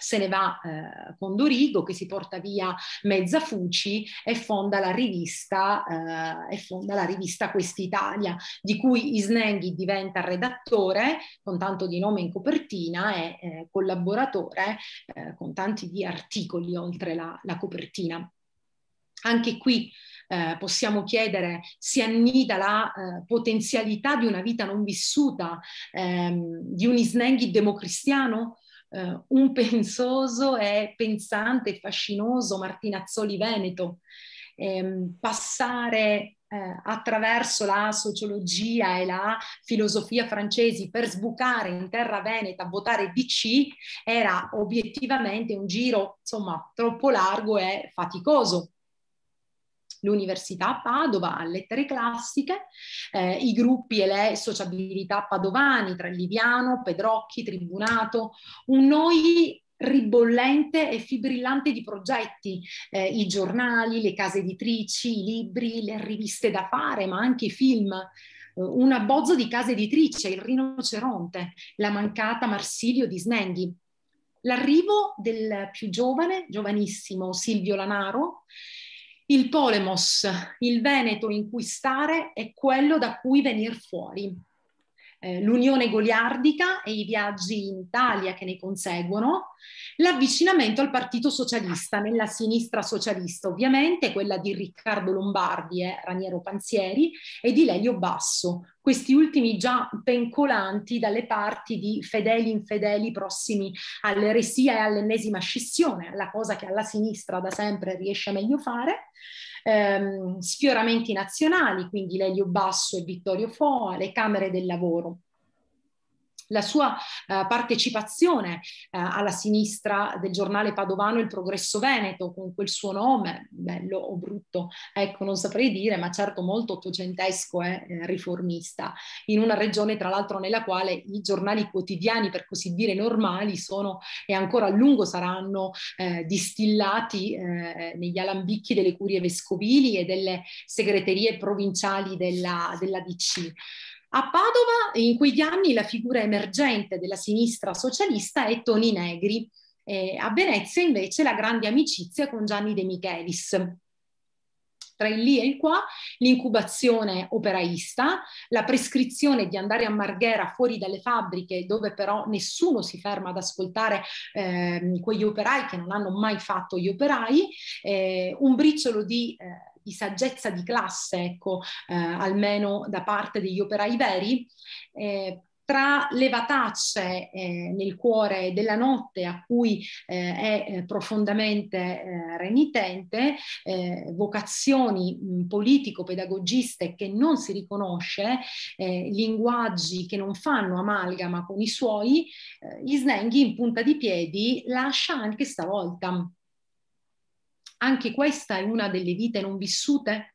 Speaker 2: se ne va eh, con Dorigo che si porta via mezza Fuci e fonda la rivista, eh, e fonda la rivista Quest'Italia, di cui Isnenghi diventa redattore con tanto di nome in copertina e eh, collaboratore eh, con tanti di articoli oltre la, la copertina. Anche qui eh, possiamo chiedere si annida la eh, potenzialità di una vita non vissuta, ehm, di un isnenghi democristiano? Uh, un pensoso e pensante e fascinoso Martinazzoli Veneto. Ehm, passare eh, attraverso la sociologia e la filosofia francesi per sbucare in terra veneta, a votare DC, era obiettivamente un giro insomma troppo largo e faticoso l'Università Padova, a lettere classiche, eh, i gruppi e le sociabilità padovani tra Liviano, Pedrocchi, Tribunato, un noi ribollente e fibrillante di progetti, eh, i giornali, le case editrici, i libri, le riviste da fare, ma anche i film eh, un abbozzo di casa editrice, il rinoceronte, la mancata Marsilio di Snenghi. L'arrivo del più giovane, giovanissimo Silvio Lanaro, il polemos, il Veneto in cui stare, è quello da cui venir fuori eh, l'unione goliardica e i viaggi in Italia che ne conseguono, l'avvicinamento al Partito Socialista, nella sinistra socialista ovviamente, quella di Riccardo Lombardi e eh, Raniero Panzieri e di Lelio Basso, questi ultimi già pencolanti dalle parti di fedeli infedeli prossimi all'eresia e all'ennesima scissione, la cosa che alla sinistra da sempre riesce meglio fare ehm, sfioramenti nazionali, quindi Lelio Basso e Vittorio Foa, le Camere del Lavoro la sua eh, partecipazione eh, alla sinistra del giornale padovano Il Progresso Veneto, con quel suo nome, bello o brutto, ecco, non saprei dire, ma certo molto ottocentesco e eh, riformista, in una regione tra l'altro nella quale i giornali quotidiani, per così dire, normali sono e ancora a lungo saranno eh, distillati eh, negli alambicchi delle curie vescovili e delle segreterie provinciali della, della DC. A Padova, in quegli anni, la figura emergente della sinistra socialista è Toni Negri, eh, a Venezia invece la grande amicizia con Gianni De Michelis. Tra il lì e il qua, l'incubazione operaista, la prescrizione di andare a Marghera fuori dalle fabbriche, dove però nessuno si ferma ad ascoltare eh, quegli operai che non hanno mai fatto gli operai, eh, un briciolo di eh, di saggezza di classe, ecco, eh, almeno da parte degli operai veri, eh, tra le vatacce eh, nel cuore della notte a cui eh, è eh, profondamente eh, renitente, eh, vocazioni politico-pedagogiste che non si riconosce, eh, linguaggi che non fanno amalgama con i suoi, eh, Isnenghi in punta di piedi lascia anche stavolta anche questa è una delle vite non vissute?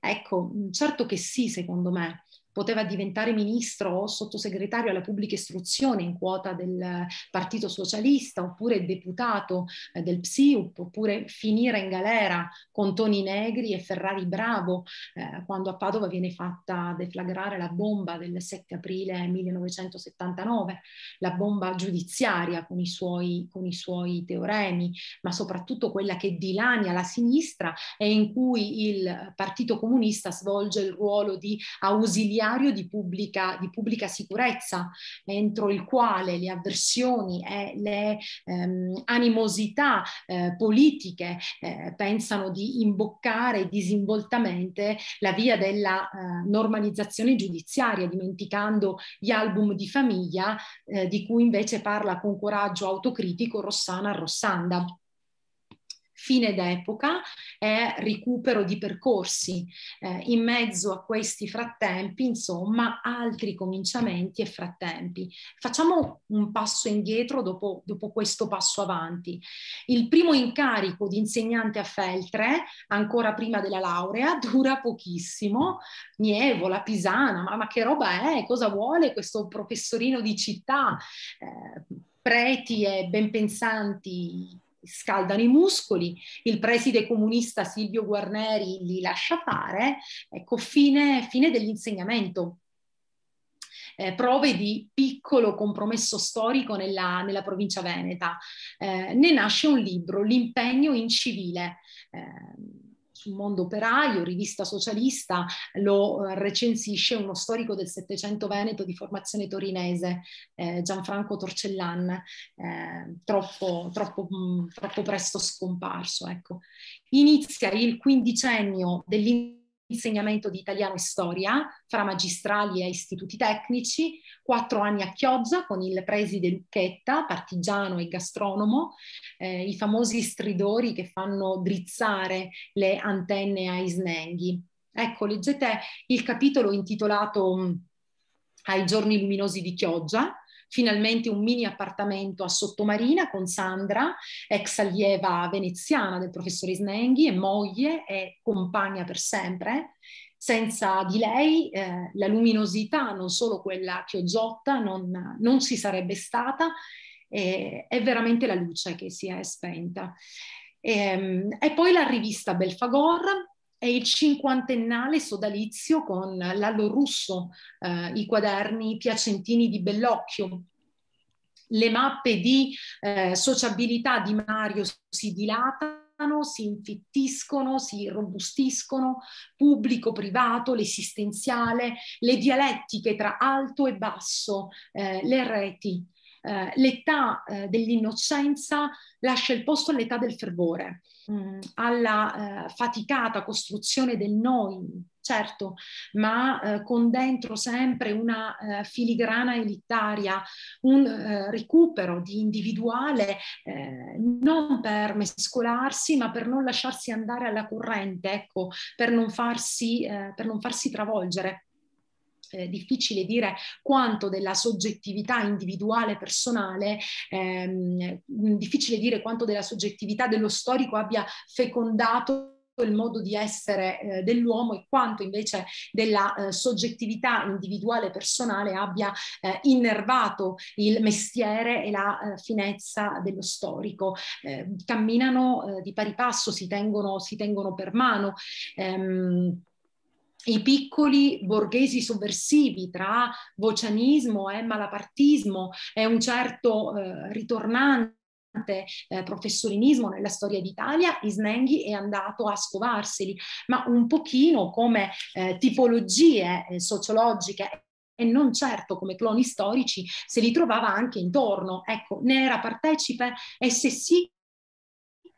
Speaker 2: Ecco, certo che sì, secondo me poteva diventare ministro o sottosegretario alla pubblica istruzione in quota del Partito Socialista, oppure deputato eh, del PSIUP, oppure finire in galera con Toni Negri e Ferrari Bravo, eh, quando a Padova viene fatta deflagrare la bomba del 7 aprile 1979, la bomba giudiziaria con i suoi, con i suoi teoremi, ma soprattutto quella che dilania la sinistra e in cui il Partito Comunista svolge il ruolo di ausiliario diario di pubblica, di pubblica sicurezza, entro il quale le avversioni e le ehm, animosità eh, politiche eh, pensano di imboccare disinvoltamente la via della eh, normalizzazione giudiziaria, dimenticando gli album di famiglia eh, di cui invece parla con coraggio autocritico Rossana Rossanda fine d'epoca e recupero di percorsi. Eh, in mezzo a questi frattempi, insomma, altri cominciamenti e frattempi. Facciamo un passo indietro dopo, dopo questo passo avanti. Il primo incarico di insegnante a Feltre, ancora prima della laurea, dura pochissimo. Nievola, Pisana, ma, ma che roba è? Cosa vuole questo professorino di città? Eh, preti e benpensanti scaldano i muscoli, il preside comunista Silvio Guarneri li lascia fare, ecco, fine, fine dell'insegnamento. Eh, prove di piccolo compromesso storico nella, nella provincia veneta. Eh, ne nasce un libro, L'impegno in civile. Eh, sul mondo operaio, rivista socialista, lo eh, recensisce uno storico del Settecento Veneto di formazione torinese, eh, Gianfranco Torcellan, eh, troppo, troppo, mh, mm, troppo, presto scomparso. Ecco. Inizia il quindicennio dell'interno insegnamento di italiano e storia fra magistrali e istituti tecnici, quattro anni a Chioggia con il preside Lucchetta, partigiano e gastronomo, eh, i famosi stridori che fanno drizzare le antenne ai snenghi. Ecco, leggete il capitolo intitolato mm, Ai giorni luminosi di Chioggia, finalmente un mini appartamento a Sottomarina con Sandra, ex allieva veneziana del professor Isnenghi e moglie e compagna per sempre. Senza di lei eh, la luminosità, non solo quella chioggiotta, non, non si sarebbe stata, eh, è veramente la luce che si è spenta. E, ehm, e poi la rivista Belfagor, è il cinquantennale sodalizio con Lalo Russo, eh, i quaderni piacentini di Bellocchio, le mappe di eh, sociabilità di Mario si dilatano, si infittiscono, si robustiscono, pubblico, privato, l'esistenziale, le dialettiche tra alto e basso, eh, le reti, eh, l'età eh, dell'innocenza lascia il posto all'età del fervore, mh, mm, alla eh, faticata costruzione del noi, certo, ma eh, con dentro sempre una filigrana elitaria, un recupero di individuale non per mescolarsi, ma per non lasciarsi andare alla corrente, ecco, per non farsi, per non farsi travolgere eh, difficile dire quanto della soggettività individuale personale, ehm, difficile dire quanto della soggettività dello storico abbia fecondato il modo di essere eh, dell'uomo e quanto invece della eh, soggettività individuale personale abbia eh, innervato il mestiere e la eh, finezza dello storico. Eh, camminano eh, di pari passo, si tengono, si tengono per mano. Ehm, i piccoli borghesi sovversivi tra vocianismo e malapartismo e un certo eh, ritornante eh, professorinismo nella storia d'Italia, Isnenghi è andato a scovarseli, ma un pochino come eh, tipologie eh, sociologiche e non certo come cloni storici se li trovava anche intorno. Ecco, ne era partecipe e se sì,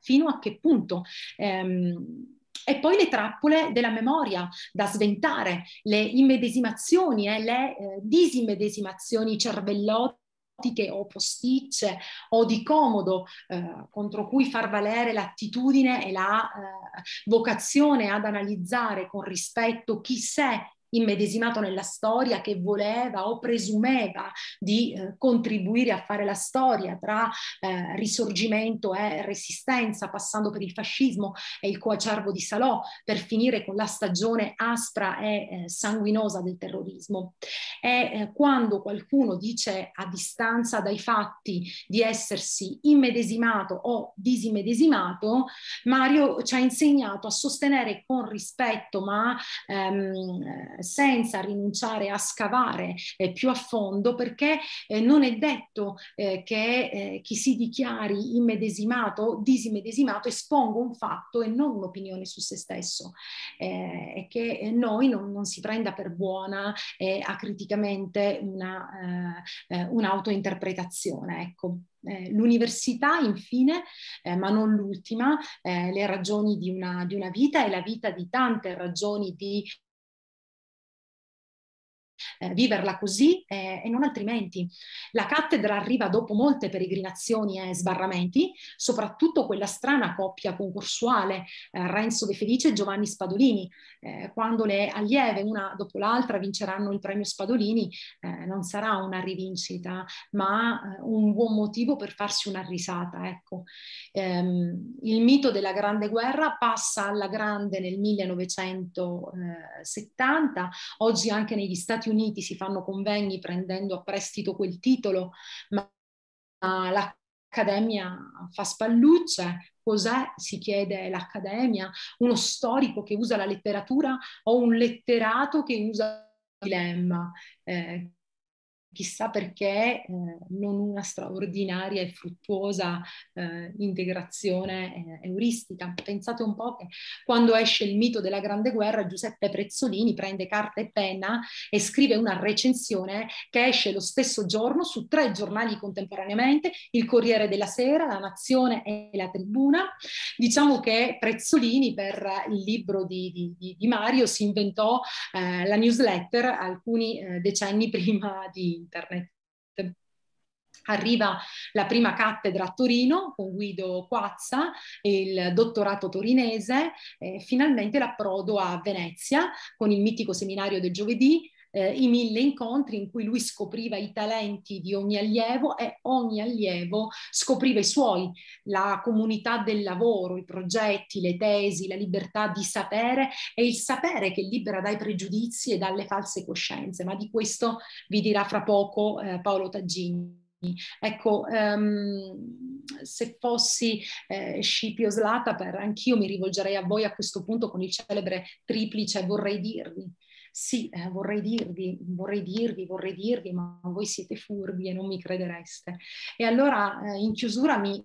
Speaker 2: fino a che punto? Ehm, e poi le trappole della memoria da sventare, le immedesimazioni, eh, le eh, disimmedesimazioni cervellotiche o posticce o di comodo eh, contro cui far valere l'attitudine e la eh, vocazione ad analizzare con rispetto chi sei immedesimato nella storia che voleva o presumeva di eh, contribuire a fare la storia tra eh, risorgimento e resistenza, passando per il fascismo e il coacervo di Salò, per finire con la stagione aspra e eh, sanguinosa del terrorismo. E eh, quando qualcuno dice a distanza dai fatti di essersi immedesimato o disimmedesimato, Mario ci ha insegnato a sostenere con rispetto ma ehm, senza rinunciare a scavare eh, più a fondo perché eh, non è detto eh, che chi si dichiari immedesimato o disimedesimato esponga un fatto e non un'opinione su se stesso e che noi non, non, si prenda per buona acriticamente una, un'autointerpretazione. Ecco. l'università, infine, eh, ma non l'ultima, eh, le ragioni di una, di una, vita e la vita di tante ragioni di eh, viverla così eh, e non altrimenti. La cattedra arriva dopo molte peregrinazioni e sbarramenti, soprattutto quella strana coppia concorsuale eh, Renzo De Felice e Giovanni Spadolini. Eh, quando le allieve una dopo l'altra vinceranno il premio Spadolini, eh, non sarà una rivincita, ma eh, un buon motivo per farsi una risata. Ecco. Ehm, il mito della Grande Guerra passa alla grande nel 1970, oggi anche negli Stati Uniti Uniti si fanno convegni prendendo a prestito quel titolo, ma l'Accademia fa spallucce. Cos'è, si chiede l'Accademia, uno storico che usa la letteratura o un letterato che usa il dilemma. Eh, chissà perché eh, non una straordinaria e fruttuosa eh, integrazione eh, euristica. Pensate un po' che quando esce il mito della Grande Guerra, Giuseppe Prezzolini prende carta e penna e scrive una recensione che esce lo stesso giorno su tre giornali contemporaneamente, il Corriere della Sera, La Nazione e La Tribuna. Diciamo che Prezzolini per il libro di, di, di Mario si inventò eh, la newsletter alcuni eh, decenni prima di, internet. Arriva la prima cattedra a Torino con Guido Quazza, il dottorato torinese, E finalmente l'approdo a Venezia con il mitico seminario del giovedì eh, i mille incontri in cui lui scopriva i talenti di ogni allievo e ogni allievo scopriva i suoi, la comunità del lavoro, i progetti, le tesi, la libertà di sapere e il sapere che libera dai pregiudizi e dalle false coscienze, ma di questo vi dirà fra poco eh, Paolo Taggini. Ecco, um, se fossi eh, Scipio Slataper, anch'io mi rivolgerei a voi a questo punto con il celebre triplice vorrei dirvi sì, eh, vorrei dirvi, vorrei dirvi, vorrei dirvi, ma voi siete furbi e non mi credereste. E allora eh, in chiusura mi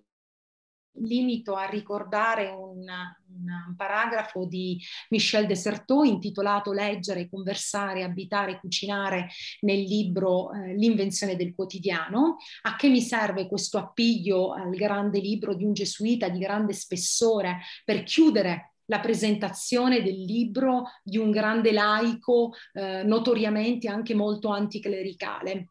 Speaker 2: limito a ricordare un, un, paragrafo di Michel Deserteau intitolato Leggere, conversare, abitare, cucinare nel libro eh, L'invenzione del quotidiano. A che mi serve questo appiglio al grande libro di un gesuita di grande spessore per chiudere la presentazione del libro di un grande laico eh, notoriamente anche molto anticlericale.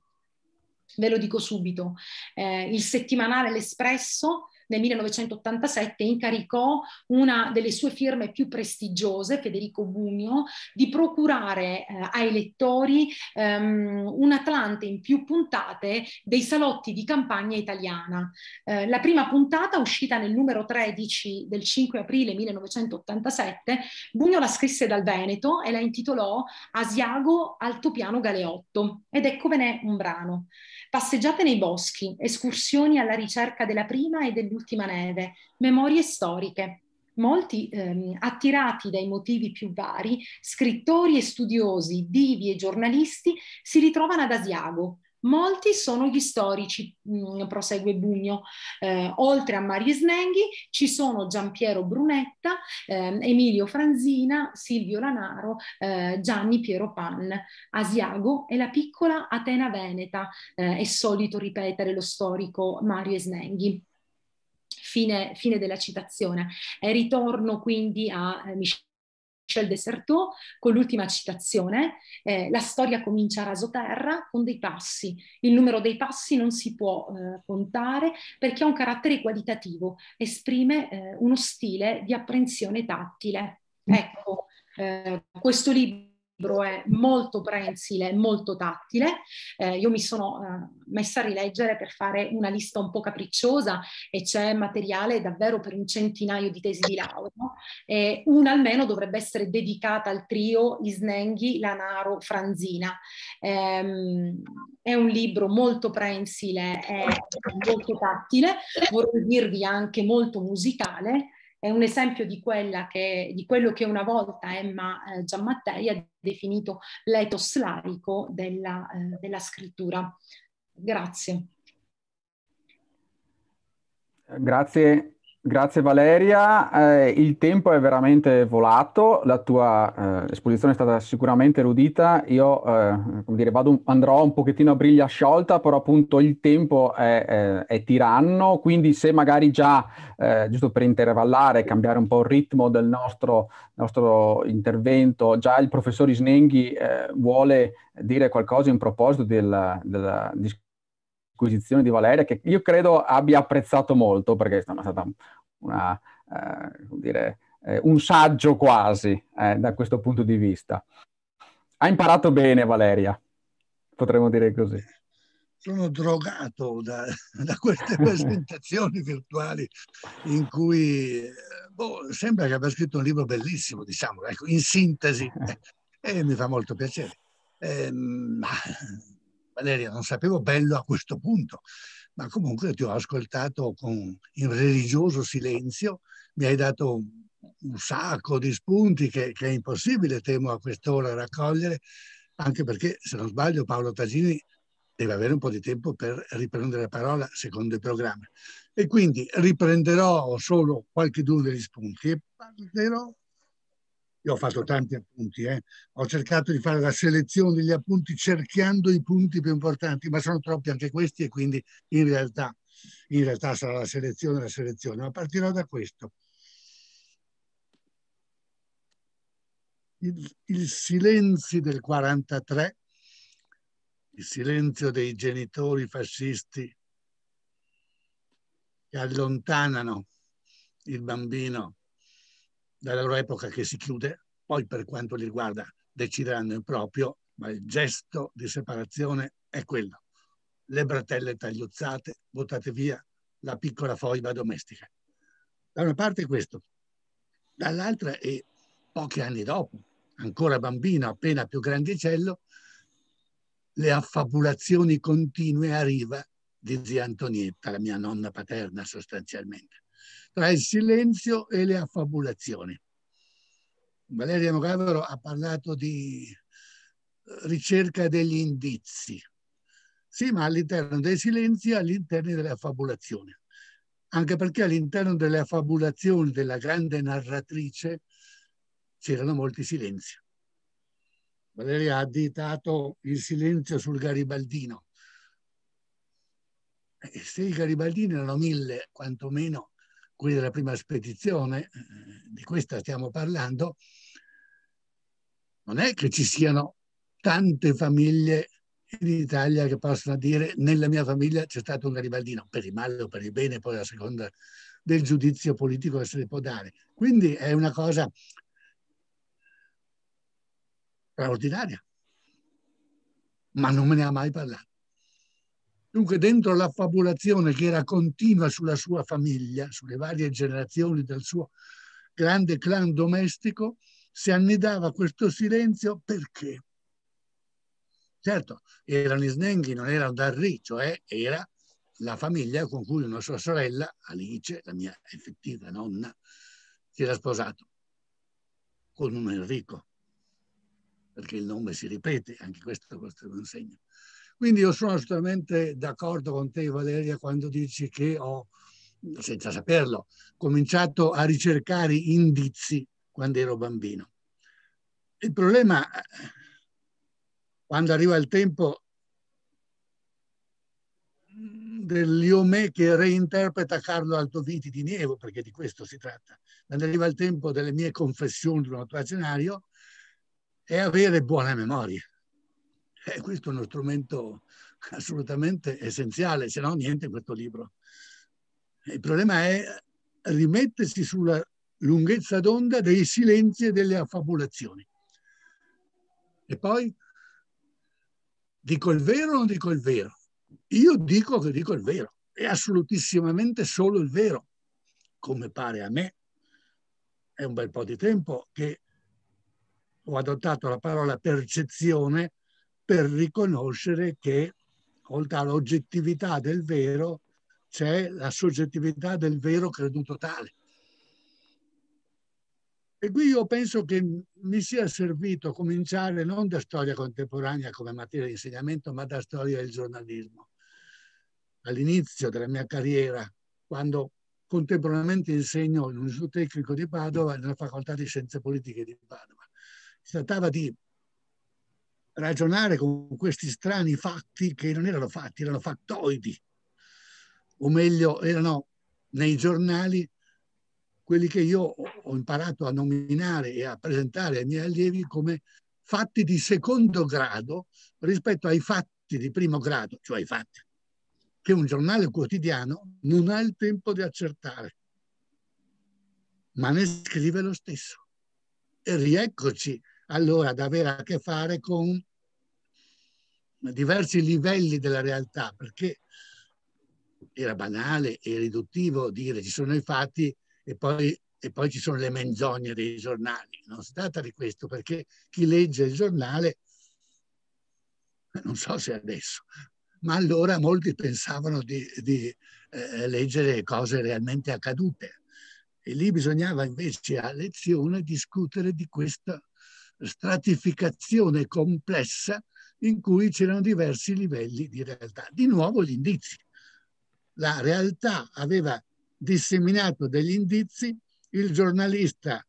Speaker 2: Ve lo dico subito, eh, il settimanale L'Espresso nel 1987 incaricò una delle sue firme più prestigiose, Federico Bugno, di procurare eh, ai lettori ehm, un Atlante in più puntate dei salotti di campagna italiana. Eh, la prima puntata, uscita nel numero 13 del 5 aprile 1987, Bugno la scrisse dal Veneto e la intitolò Asiago Altopiano Galeotto ed eccovene un brano. Passeggiate nei boschi, escursioni alla ricerca della prima e dell'ultima L'ultima neve, memorie storiche. Molti, ehm, attirati dai motivi più vari, scrittori e studiosi, divi e giornalisti, si ritrovano ad Asiago, Molti sono gli storici, mh, mm, prosegue Bugno. Eh, oltre a Mario Snenghi ci sono Giampiero Brunetta, eh, Emilio Franzina, Silvio Lanaro, eh, Gianni Piero Pan. Asiago è la piccola Atena Veneta, eh, è solito ripetere lo storico Mario Snenghi. Fine, fine della citazione. E ritorno quindi a eh, Michel Desertot con l'ultima citazione. Eh, la storia comincia a raso terra con dei passi. Il numero dei passi non si può eh, contare perché ha un carattere qualitativo, esprime eh, uno stile di apprensione tattile. Mm. Ecco, eh, questo libro libro è molto prensile, e molto tattile. Eh, io mi sono eh, messa a rileggere per fare una lista un po' capricciosa e c'è materiale davvero per un centinaio di tesi di laurea. No? E una almeno dovrebbe essere dedicata al trio Isnenghi, Lanaro, Franzina. Ehm, è un libro molto prensile, e molto tattile, vorrei dirvi anche molto musicale. È un esempio di, che, di quello che una volta Emma eh, Giammattei ha definito l'etos laico della, eh, della scrittura. Grazie.
Speaker 1: Grazie Grazie Valeria, eh, il tempo è veramente volato, la tua eh, esposizione è stata sicuramente erudita, io eh, dire, vado, andrò un pochettino a briglia sciolta, però appunto il tempo è, è, eh, è tiranno, quindi se magari già, eh, giusto per intervallare, cambiare un po' il ritmo del nostro, nostro intervento, già il professor Isnenghi eh, vuole dire qualcosa in proposito del, del discorso l'acquisizione di Valeria, che io credo abbia apprezzato molto, perché è stata una, eh, dire, eh, un saggio quasi eh, da questo punto di vista. Ha imparato bene Valeria, potremmo dire così.
Speaker 3: Sono drogato da, da queste presentazioni virtuali in cui eh, boh, sembra che abbia scritto un libro bellissimo, diciamo, ecco, in sintesi, eh, e mi fa molto piacere. Ehm, ma Valeria, non sapevo bello a questo punto, ma comunque ti ho ascoltato con, in religioso silenzio, mi hai dato un, sacco di spunti che, che, è impossibile, temo, a quest'ora raccogliere, anche perché, se non sbaglio, Paolo Tagini deve avere un po' di tempo per riprendere la parola secondo il programma. E quindi riprenderò solo qualche due degli spunti e parlerò io ho fatto tanti appunti, eh. ho cercato di fare la selezione degli appunti cercando i punti più importanti, ma sono troppi anche questi e quindi in realtà, in realtà sarà la selezione, la selezione, ma partirò da questo. Il, il silenzio del 43, il silenzio dei genitori fascisti che allontanano il bambino dalla loro epoca che si chiude, poi per quanto li riguarda decideranno in proprio, ma il gesto di separazione è quello. Le bratelle tagliuzzate, buttate via la piccola foiba domestica. Da una parte questo, dall'altra e pochi anni dopo, ancora bambino, appena più grandicello, le affabulazioni continue a di zia Antonietta, la mia nonna paterna sostanzialmente tra il silenzio e le affabulazioni. Valeria Nogavero ha parlato di ricerca degli indizi, sì, ma all'interno dei silenzi, e all'interno delle affabulazioni. Anche perché all'interno delle affabulazioni della grande narratrice c'erano molti silenzi. Valeria ha ditato il silenzio sul garibaldino. E se i garibaldini erano mille, quantomeno quelli della prima spedizione, eh, di questa stiamo parlando, non è che ci siano tante famiglie in Italia che possono dire nella mia famiglia c'è stato un garibaldino, per il male o per il bene, poi a seconda del giudizio politico che se ne può dare. Quindi è una cosa straordinaria, ma non me ne ha mai parlato. Dunque, dentro la fabulazione che era continua sulla sua famiglia, sulle varie generazioni del suo grande clan domestico, si annidava questo silenzio perché? Certo, erano i snenghi, non erano dal Darri, cioè eh, era la famiglia con cui una sua sorella, Alice, la mia effettiva nonna, si era sposato con un Enrico, perché il nome si ripete, anche questo è un segno. Quindi io sono assolutamente d'accordo con te Valeria quando dici che ho, senza saperlo, cominciato a ricercare indizi quando ero bambino. Il problema, quando arriva il tempo mm, dell'Iome che reinterpreta Carlo Altoviti di Nievo, perché di questo si tratta, quando arriva il tempo delle mie confessioni di un autoazionario, è avere buona memoria e eh, questo è uno strumento assolutamente essenziale, se no niente in questo libro. Il problema è rimettersi sulla lunghezza d'onda dei silenzi e delle affabulazioni. E poi dico il vero o non dico il vero? Io dico che dico il vero, è assolutissimamente solo il vero, come pare a me. È un bel po' di tempo che ho adottato la parola percezione per riconoscere che oltre all'oggettività del vero c'è la soggettività del vero creduto tale. E qui io penso che mi sia servito cominciare non da storia contemporanea come materia di insegnamento, ma da storia del giornalismo. All'inizio della mia carriera, quando contemporaneamente insegno in un tecnico di Padova nella facoltà di scienze politiche di Padova. Si trattava di ragionare con questi strani fatti che non erano fatti, erano fattoidi, o meglio erano nei giornali quelli che io ho imparato a nominare e a presentare ai miei allievi come fatti di secondo grado rispetto ai fatti di primo grado, cioè ai fatti che un giornale quotidiano non ha il tempo di accertare, ma ne scrive lo stesso. E rieccoci allora ad avere a che fare con diversi livelli della realtà, perché era banale e riduttivo dire ci sono i fatti e poi, e poi ci sono le menzogne dei giornali. Non si tratta di questo, perché chi legge il giornale, eh, non so se adesso, ma allora molti pensavano di, di eh, leggere cose realmente accadute. E lì bisognava invece a lezione discutere di questa stratificazione complessa in cui c'erano diversi livelli di realtà. Di nuovo gli indizi. La realtà aveva disseminato degli indizi, il giornalista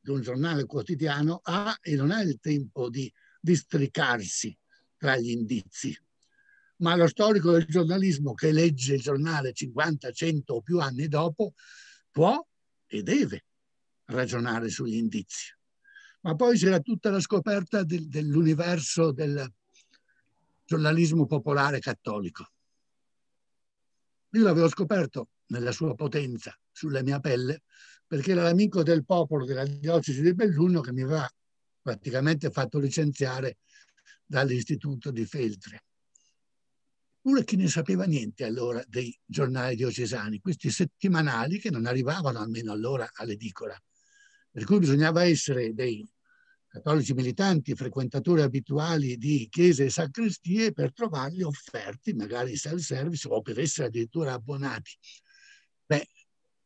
Speaker 3: di un giornale quotidiano ha e non ha il tempo di districarsi tra gli indizi. Ma lo storico del giornalismo che legge il giornale 50, 100 o più anni dopo può e deve ragionare sugli indizi ma poi c'era tutta la scoperta del, dell'universo del giornalismo popolare cattolico. Io l'avevo scoperto nella sua potenza, sulla mia pelle, perché era l'amico del popolo della diocesi di Belluno che mi aveva praticamente fatto licenziare dall'istituto di Feltre. Pure chi ne sapeva niente allora dei giornali diocesani, questi settimanali che non arrivavano almeno allora all'edicola. Per cui bisognava essere dei cattolici militanti, frequentatori abituali di chiese e sacristie per trovarli offerti, magari self-service o per essere addirittura abbonati. Beh,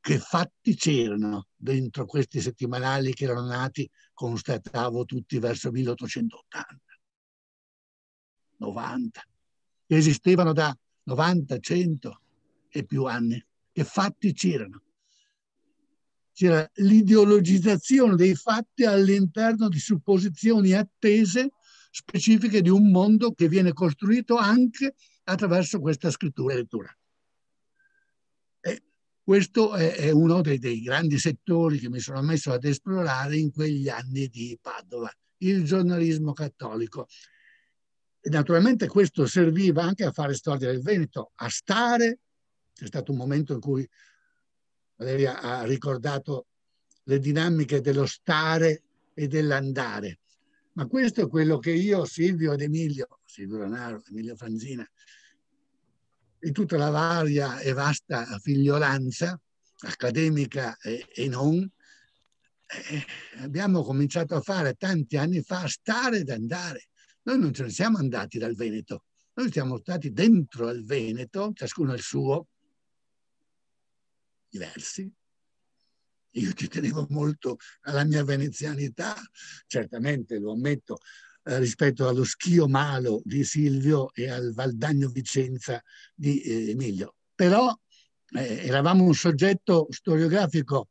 Speaker 3: che fatti c'erano dentro questi settimanali che erano nati, constatavo tutti verso 1880, 90, che esistevano da 90, 100 e più anni. Che fatti c'erano? c'era l'ideologizzazione dei fatti all'interno di supposizioni attese specifiche di un mondo che viene costruito anche attraverso questa scrittura e lettura. E questo è, uno dei, dei grandi settori che mi sono messo ad esplorare in quegli anni di Padova, il giornalismo cattolico. E naturalmente questo serviva anche a fare storia del Veneto, a stare. C'è stato un momento in cui Valeria ha ricordato le dinamiche dello stare e dell'andare. Ma questo è quello che io, Silvio ed Emilio, Silvio Ranaro, Emilio Franzina, e tutta la varia e vasta figliolanza accademica e, e non, eh, abbiamo cominciato a fare tanti anni fa, stare ed andare. Noi non ce ne siamo andati dal Veneto, noi siamo stati dentro al Veneto, ciascuno il suo, diversi. Io ci tenevo molto alla mia venezianità, certamente lo ammetto, eh, rispetto allo schio malo di Silvio e al Valdagno Vicenza di eh, Emilio. Però eh, eravamo un soggetto storiografico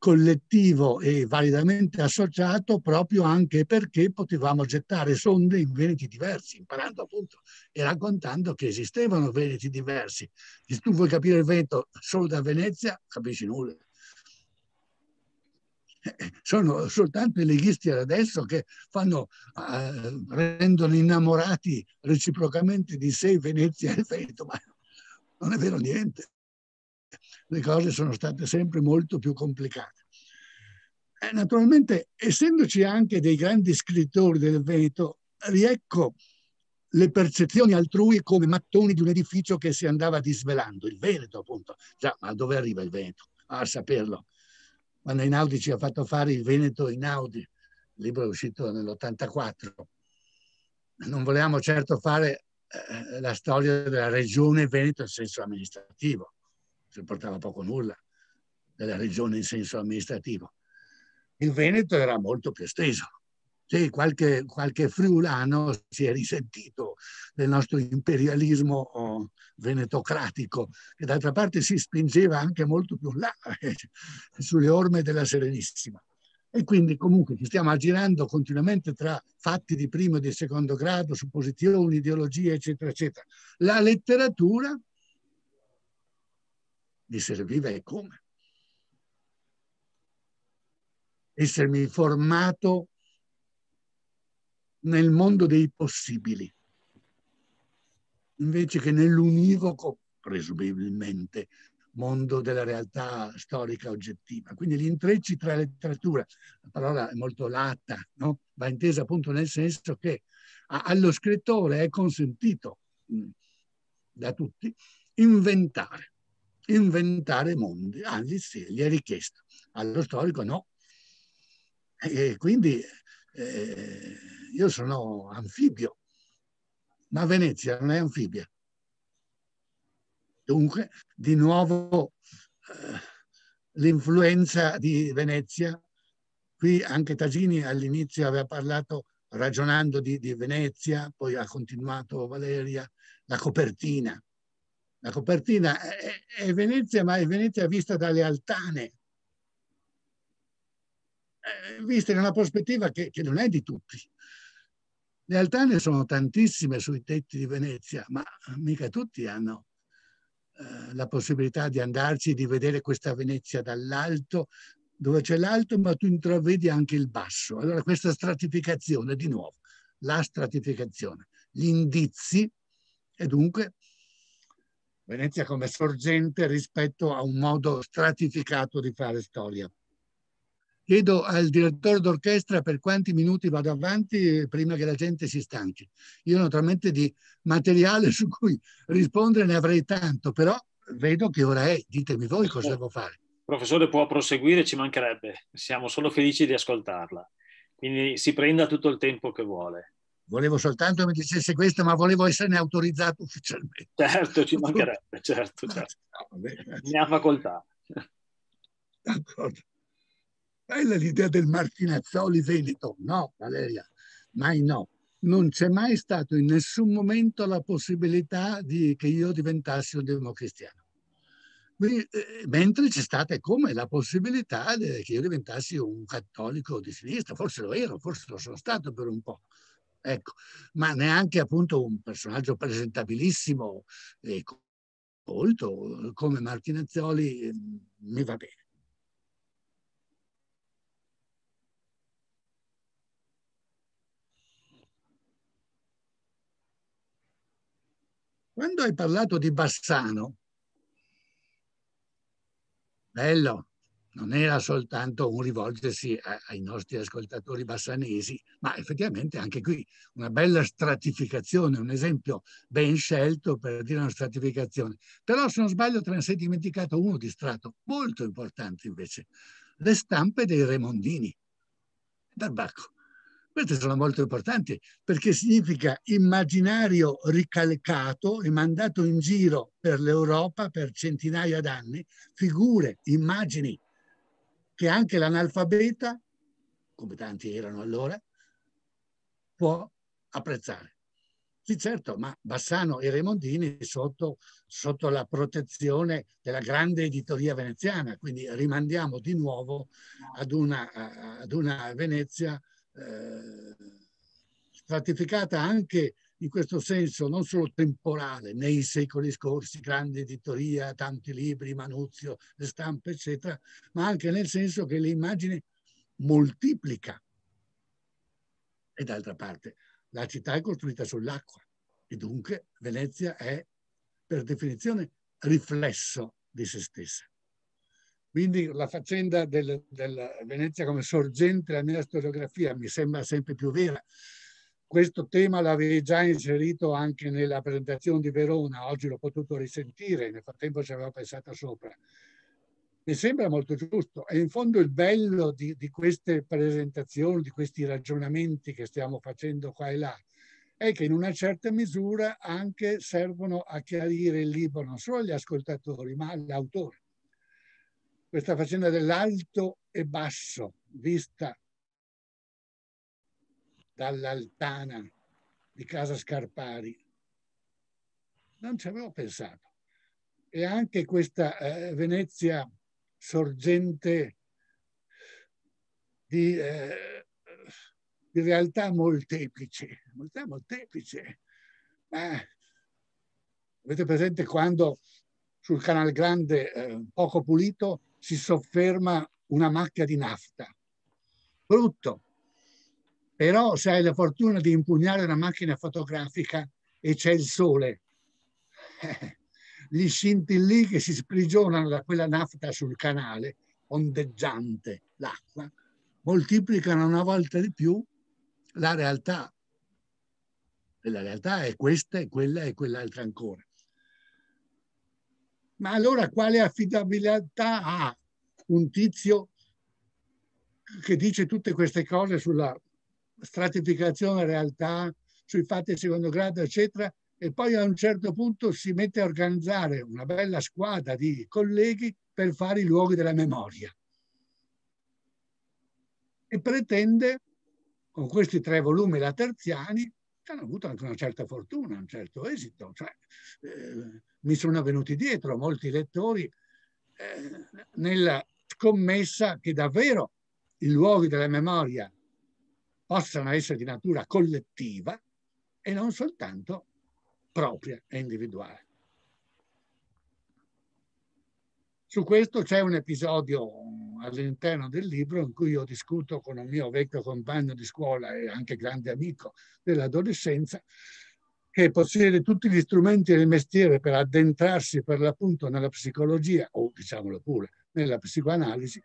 Speaker 3: collettivo e validamente associato proprio anche perché potevamo gettare sonde in veneti diversi, imparando appunto e raccontando che esistevano veneti diversi. Se tu vuoi capire il vento solo da Venezia, capisci nulla. Sono soltanto i leghisti adesso che fanno, eh, rendono innamorati reciprocamente di sé Venezia e il vento, ma non è vero niente le cose sono state sempre molto più complicate. Eh, naturalmente, essendoci anche dei grandi scrittori del Veneto, riecco le percezioni altrui come mattoni di un edificio che si andava disvelando, il Veneto appunto. Già, ma dove arriva il Veneto? Ah, a saperlo. Quando Einaudi ci ha fatto fare il Veneto Einaudi, il libro è uscito nell'84, non volevamo certo fare eh, la storia della regione Veneto in senso amministrativo si portava poco nulla della regione in senso amministrativo. Il Veneto era molto più esteso. Sì, qualche, qualche friulano si è risentito del nostro imperialismo oh, venetocratico, che d'altra parte si spingeva anche molto più là, sulle orme della Serenissima. E quindi comunque ci stiamo aggirando continuamente tra fatti di primo e di secondo grado, supposizioni, ideologie, eccetera, eccetera. La letteratura mi serviva e come. Essermi formato nel mondo dei possibili, invece che nell'univoco, presumibilmente, mondo della realtà storica oggettiva. Quindi gli intrecci tra letteratura, la parola è molto latta, no? va intesa appunto nel senso che allo scrittore è consentito mm, da tutti inventare inventare mondi, anzi sì, gli è richiesto. Allo storico no. E quindi eh, io sono anfibio, ma Venezia non è anfibia. Dunque, di nuovo eh, l'influenza di Venezia, qui anche Tagini all'inizio aveva parlato ragionando di, di Venezia, poi ha continuato Valeria, la copertina, la copertina è, è Venezia, ma è Venezia vista dalle altane, vista in una prospettiva che, che, non è di tutti. Le altane sono tantissime sui tetti di Venezia, ma mica tutti hanno eh, la possibilità di andarci, di vedere questa Venezia dall'alto, dove c'è l'alto, ma tu intravedi anche il basso. Allora questa stratificazione, di nuovo, la stratificazione, gli indizi e dunque Venezia come sorgente rispetto a un modo stratificato di fare storia. Chiedo al direttore d'orchestra per quanti minuti vado avanti prima che la gente si stanchi. Io naturalmente di materiale su cui rispondere ne avrei tanto, però vedo che ora è. Ditemi voi cosa devo fare.
Speaker 4: Professore può proseguire, ci mancherebbe. Siamo solo felici di ascoltarla. Quindi si prenda tutto il tempo che vuole
Speaker 3: volevo soltanto che mi dicesse questo, ma volevo esserne autorizzato ufficialmente.
Speaker 4: Certo, ci mancherebbe, certo, certo. Ne ha facoltà. D'accordo.
Speaker 3: Bella l'idea del Martinazzoli Veneto. No, Valeria, mai no. Non c'è mai stato in nessun momento la possibilità di, che io diventassi un democristiano. Eh, mentre c'è stata come la possibilità che io diventassi un cattolico di sinistra, forse lo ero, forse lo sono stato per un po', ecco, ma neanche appunto un personaggio presentabilissimo e colto come Martinazzoli ehm, mi va bene. Quando hai parlato di Bassano, bello, non era soltanto un rivolgersi a, ai nostri ascoltatori bassanesi, ma effettivamente anche qui una bella stratificazione, un esempio ben scelto per dire una stratificazione. Però se non sbaglio te ne sei dimenticato uno di strato molto importante invece, le stampe dei Remondini, Barbacco. Queste sono molto importanti perché significa immaginario ricalcato e mandato in giro per l'Europa per centinaia d'anni, figure, immagini che anche l'analfabeta, come tanti erano allora, può apprezzare. Sì, certo, ma Bassano e Remondini sotto, sotto la protezione della grande editoria veneziana, quindi rimandiamo di nuovo ad una, ad una Venezia eh, stratificata anche in questo senso non solo temporale, nei secoli scorsi, grande editoria, tanti libri, Manuzio, le stampe, eccetera, ma anche nel senso che le immagini moltiplica. E d'altra parte, la città è costruita sull'acqua e dunque Venezia è, per definizione, riflesso di se stessa. Quindi la faccenda del, del Venezia come sorgente della mia storiografia mi sembra sempre più vera, questo tema l'avevi già inserito anche nella presentazione di Verona, oggi l'ho potuto risentire, nel frattempo ci avevo pensato sopra. Mi sembra molto giusto e in fondo il bello di, di queste presentazioni, di questi ragionamenti che stiamo facendo qua e là, è che in una certa misura anche servono a chiarire il libro non solo agli ascoltatori, ma all'autore. Questa faccenda dell'alto e basso, vista dall'altana di casa Scarpari. Non ci avevo pensato. E anche questa eh, Venezia sorgente di, eh, di realtà molteplici, realtà molteplice. Ma avete presente quando sul Canal Grande, eh, poco pulito, si sofferma una macchia di nafta? Brutto, però se hai la fortuna di impugnare una macchina fotografica e c'è il sole, gli scintillì che si sprigionano da quella nafta sul canale, ondeggiante l'acqua, moltiplicano una volta di più la realtà. E la realtà è questa e quella e quell'altra ancora. Ma allora quale affidabilità ha un tizio che dice tutte queste cose sulla stratificazione realtà, sui fatti di secondo grado, eccetera, e poi a un certo punto si mette a organizzare una bella squadra di colleghi per fare i luoghi della memoria. E pretende, con questi tre volumi laterziani, che hanno avuto anche una certa fortuna, un certo esito. Cioè, eh, mi sono venuti dietro molti lettori eh, nella scommessa che davvero i luoghi della memoria possano essere di natura collettiva e non soltanto propria e individuale. Su questo c'è un episodio all'interno del libro in cui io discuto con un mio vecchio compagno di scuola e anche grande amico dell'adolescenza, che possiede tutti gli strumenti del mestiere per addentrarsi per l'appunto nella psicologia o diciamolo pure nella psicoanalisi,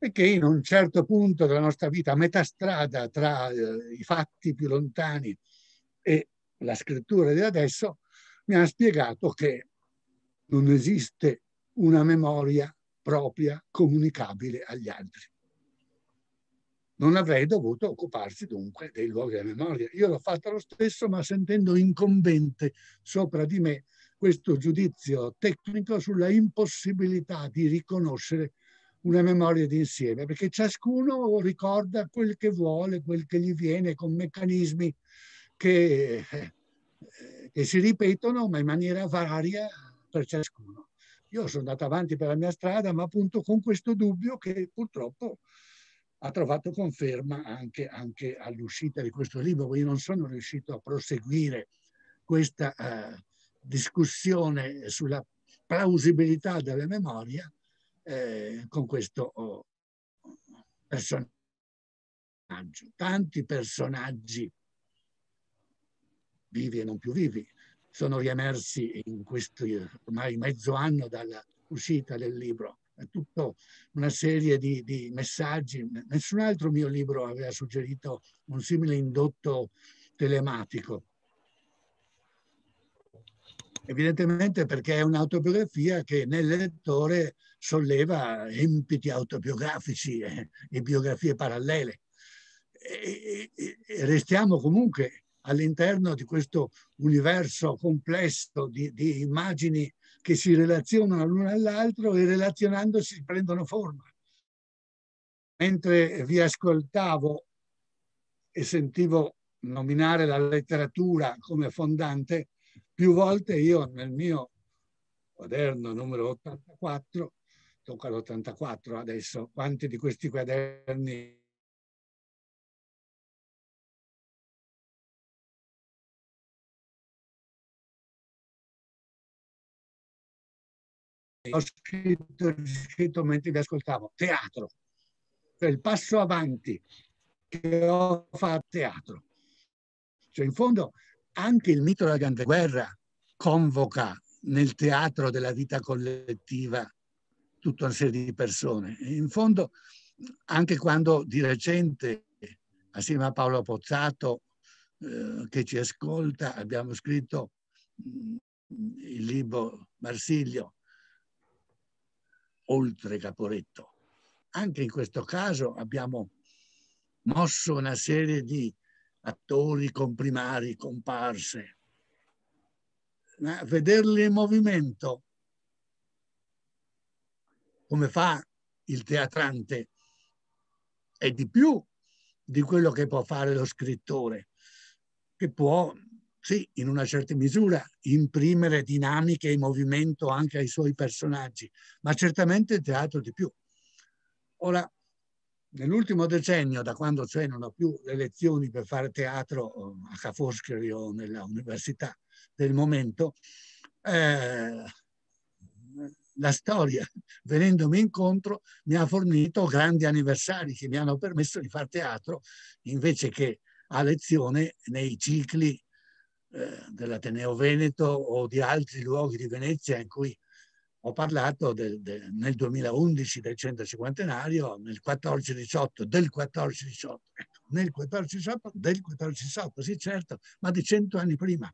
Speaker 3: e che in un certo punto della nostra vita, a metà strada tra eh, i fatti più lontani e la scrittura di adesso, mi ha spiegato che non esiste una memoria propria comunicabile agli altri. Non avrei dovuto occuparsi dunque dei luoghi della memoria. Io l'ho fatto lo stesso, ma sentendo incombente sopra di me questo giudizio tecnico sulla impossibilità di riconoscere una memoria d'insieme, perché ciascuno ricorda quel che vuole, quel che gli viene, con meccanismi che, eh, che si ripetono, ma in maniera varia per ciascuno. Io sono andato avanti per la mia strada, ma appunto con questo dubbio che purtroppo ha trovato conferma anche, anche all'uscita di questo libro. Io non sono riuscito a proseguire questa eh, discussione sulla plausibilità della memoria eh, con questo oh, personaggio. Tanti personaggi vivi e non più vivi sono riemersi in questo eh, ormai mezzo anno dall'uscita del libro. È tutta una serie di, di, messaggi. Nessun altro mio libro aveva suggerito un simile indotto telematico. Evidentemente perché è un'autobiografia che nel lettore solleva empiti autobiografici eh, e biografie parallele. E, e, e restiamo comunque all'interno di questo universo complesso di, di immagini che si relazionano l'uno all'altro e relazionandosi prendono forma. Mentre vi ascoltavo e sentivo nominare la letteratura come fondante, più volte io nel mio quaderno numero 84 tocca all'84 adesso, quanti di questi
Speaker 4: quaderni ho scritto, scritto mentre vi ascoltavo, teatro, cioè
Speaker 3: il passo avanti che ho fatto a teatro. Cioè in fondo anche il mito della Grande Guerra convoca nel teatro della vita collettiva tutta una serie di persone. in fondo, anche quando di recente, assieme a Paolo Pozzato, eh, che ci ascolta, abbiamo scritto mh, mm, il libro Marsilio, oltre Caporetto. Anche in questo caso abbiamo mosso una serie di attori comprimari, comparse, ma vederli in movimento come fa il teatrante, è di più di quello che può fare lo scrittore, che può, sì, in una certa misura imprimere dinamiche e movimento anche ai suoi personaggi, ma certamente il teatro di più. Ora, nell'ultimo decennio, da quando cioè non ho più le lezioni per fare teatro eh, a Ca' o nella università del momento, eh, la storia, venendomi incontro, mi ha fornito grandi anniversari che mi hanno permesso di fare teatro invece che a lezione nei cicli eh, dell'Ateneo Veneto o di altri luoghi di Venezia in cui ho parlato del, del, nel 2011 del centro cinquantenario, nel 14-18 del 14-18, ecco, nel 14-18 del 14-18, sì certo, ma di cento anni prima.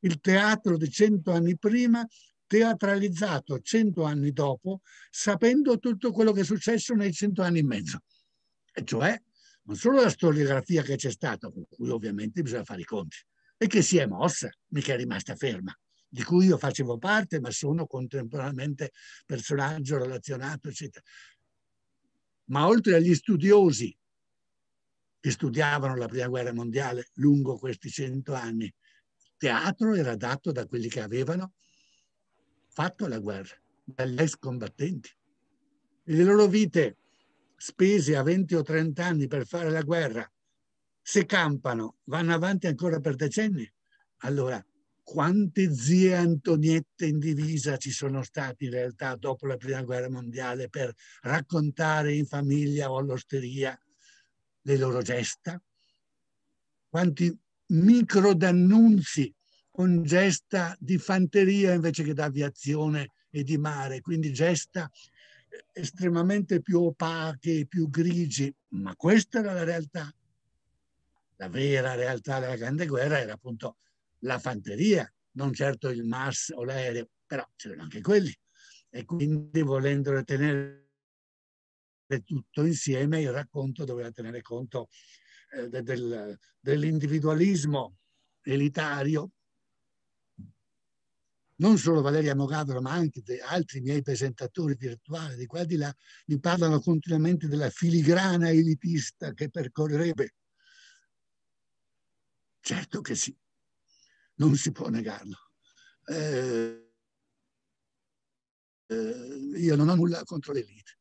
Speaker 3: Il teatro di cento anni prima teatralizzato cento anni dopo, sapendo tutto quello che è successo nei cento anni e mezzo. E cioè, non solo la storiografia che c'è stata, con cui ovviamente bisogna fare i conti, e che si è mossa, mica è rimasta ferma, di cui io facevo parte, ma sono contemporaneamente personaggio relazionato, eccetera. Ma oltre agli studiosi che studiavano la Prima Guerra Mondiale lungo questi cento anni, teatro era dato da quelli che avevano fatto la guerra dagli ex combattenti. Le loro vite spese a 20 o 30 anni per fare la guerra, se campano, vanno avanti ancora per decenni. Allora, quante zie Antoniette in divisa ci sono state in realtà dopo la prima guerra mondiale per raccontare in famiglia o all'osteria le loro gesta? Quanti micro d'annunzi con gesta di fanteria invece che d'aviazione e di mare, quindi gesta estremamente più opache, più grigi, ma questa era la realtà. La vera realtà della Grande Guerra era appunto la fanteria, non certo il Mars o l'aereo, però c'erano anche quelli. E quindi volendo tenere tutto insieme, il racconto doveva tenere conto eh, del, dell'individualismo elitario non solo Valeria Mogadro, ma anche altri miei presentatori virtuali di qua e di là, mi parlano continuamente della filigrana elitista che percorrerebbe. Certo che sì, non si può negarlo. Eh, eh, io non ho nulla contro l'elite.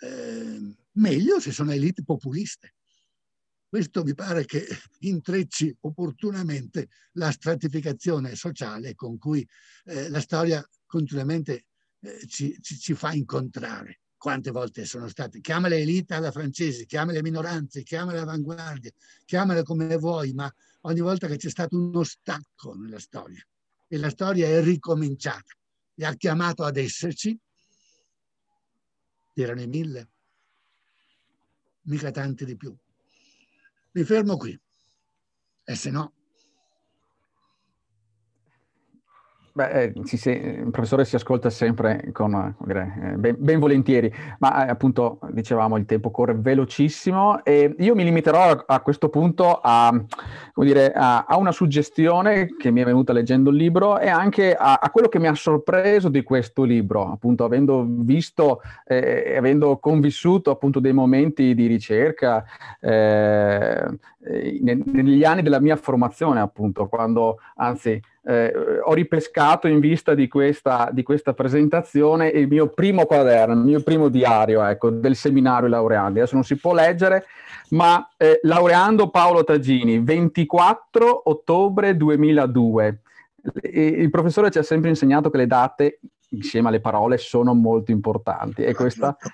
Speaker 3: Eh, meglio se sono elite populiste questo mi pare che intrecci opportunamente la stratificazione sociale con cui eh, la storia continuamente eh, ci, ci, ci, fa incontrare. Quante volte sono state, chiama le elite alla francese, chiama le minoranze, chiama le avanguardie, chiamale come vuoi, ma ogni volta che c'è stato uno stacco nella storia e la storia è ricominciata e ha chiamato ad esserci, erano i mille, mica tanti di più. Mi fermo qui. E se no,
Speaker 1: Beh, eh, si, il professore si ascolta sempre con, dire, eh, ben, ben, volentieri, ma eh, appunto dicevamo il tempo corre velocissimo e io mi limiterò a, a questo punto a, dire, a, a, una suggestione che mi è venuta leggendo il libro e anche a, quello che mi ha sorpreso di questo libro, appunto avendo visto e eh, avendo convissuto appunto dei momenti di ricerca eh, eh, ne, negli anni della mia formazione, appunto, quando anzi eh, ho ripescato in vista di questa, di questa, presentazione il mio primo quaderno, il mio primo diario ecco, del seminario laureandi. Adesso non si può leggere, ma eh, laureando Paolo Tagini, 24 ottobre 2002. Il professore ci ha sempre insegnato che le date, insieme alle parole, sono molto importanti e questa esatto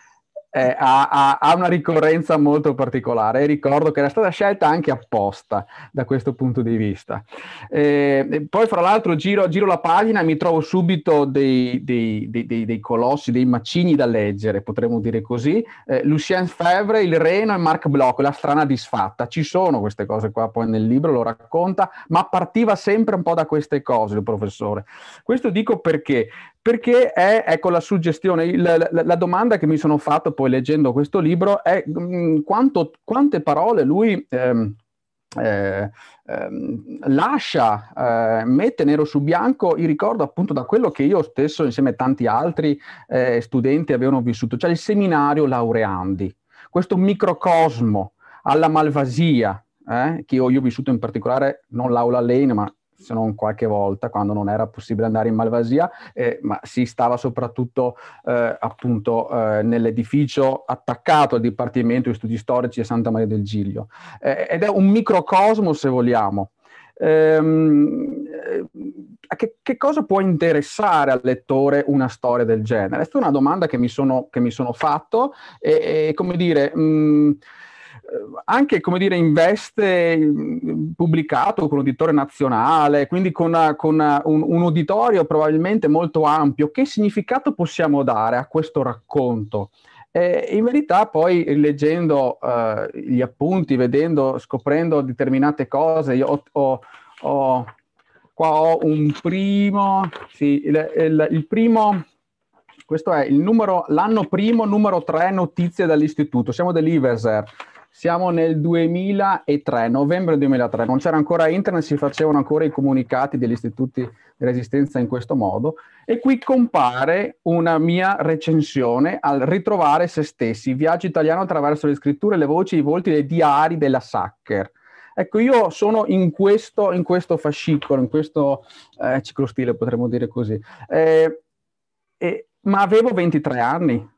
Speaker 1: eh, ha, ha, ha, una ricorrenza molto particolare e ricordo che era stata scelta anche apposta da questo punto di vista. Eh, poi fra l'altro giro, giro, la pagina e mi trovo subito dei, dei, dei, dei, colossi, dei macini da leggere, potremmo dire così, eh, Lucien Febvre, il Reno e Marc Bloch, la strana disfatta. Ci sono queste cose qua, poi nel libro lo racconta, ma partiva sempre un po' da queste cose il professore. Questo dico perché, perché è, ecco la suggestione, il, la, la, domanda che mi sono fatto poi leggendo questo libro è mh, mm, quanto, quante parole lui... Ehm, eh, ehm, lascia, eh, mette nero su bianco il ricordo appunto da quello che io stesso insieme a tanti altri eh, studenti avevano vissuto, cioè il seminario laureandi, questo microcosmo alla malvasia, eh, che io, io, ho vissuto in particolare non l'aula Lane ma se non qualche volta quando non era possibile andare in Malvasia, eh, ma si stava soprattutto eh, appunto eh, nell'edificio attaccato al Dipartimento di Studi Storici di Santa Maria del Giglio. Eh, ed è un microcosmo, se vogliamo. Ehm, eh, che, che, cosa può interessare al lettore una storia del genere? Questa è una domanda che mi sono, che mi sono fatto e, e, come dire... Mh, mm, eh, anche come dire investe pubblicato con un editore nazionale, quindi con, con un, un, uditorio probabilmente molto ampio, che significato possiamo dare a questo racconto? E in verità poi leggendo eh, gli appunti, vedendo, scoprendo determinate cose, io ho, ho, ho qua ho un primo, sì, il, il, il primo questo è numero, l'anno primo, numero tre, notizie dall'istituto. Siamo dell'Iverser. Siamo nel 2003, novembre 2003, non c'era ancora internet, si facevano ancora i comunicati degli istituti di resistenza in questo modo e qui compare una mia recensione al ritrovare se stessi, viaggio italiano attraverso le scritture, le voci, i volti, dei diari della Sacker. Ecco, io sono in questo, in questo fascicolo, in questo eh, ciclostile potremmo dire così, eh, eh, ma avevo 23 anni,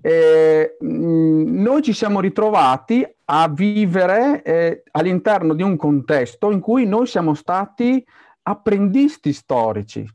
Speaker 1: eh, noi ci siamo ritrovati a vivere eh, all'interno di un contesto in cui noi siamo stati apprendisti storici.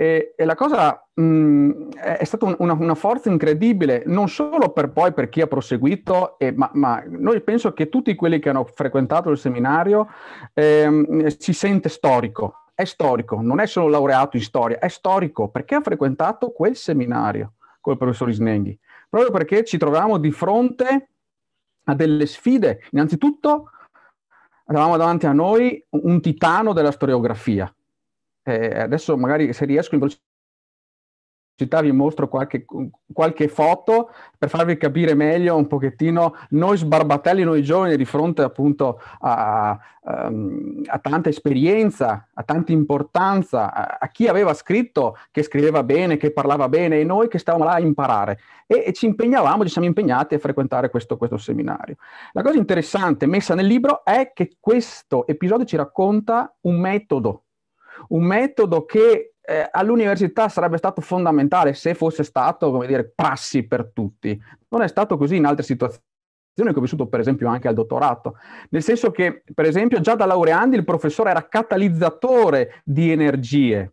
Speaker 1: E, e la cosa mh, è stata un, una, una, forza incredibile, non solo per poi per chi ha proseguito, eh, ma, ma, noi penso che tutti quelli che hanno frequentato il seminario ehm, si sente storico, è storico, non è solo laureato in storia, è storico perché ha frequentato quel seminario con il professor Isnenghi, proprio perché ci troviamo di fronte a delle sfide. Innanzitutto avevamo davanti a noi un titano della storiografia. Eh, adesso magari se riesco in veloce pubblicità vi mostro qualche, qualche, foto per farvi capire meglio un pochettino noi sbarbatelli, noi giovani di fronte appunto a, a, ehm, a tanta esperienza, a tanta importanza, a, a, chi aveva scritto che scriveva bene, che parlava bene e noi che stavamo là a imparare e, e ci impegnavamo, ci siamo impegnati a frequentare questo, questo seminario. La cosa interessante messa nel libro è che questo episodio ci racconta un metodo, un metodo che eh, all'università sarebbe stato fondamentale se fosse stato, come dire, passi per tutti. Non è stato così in altre situazioni che ho vissuto per esempio anche al dottorato, nel senso che per esempio già da laureandi il professore era catalizzatore di energie,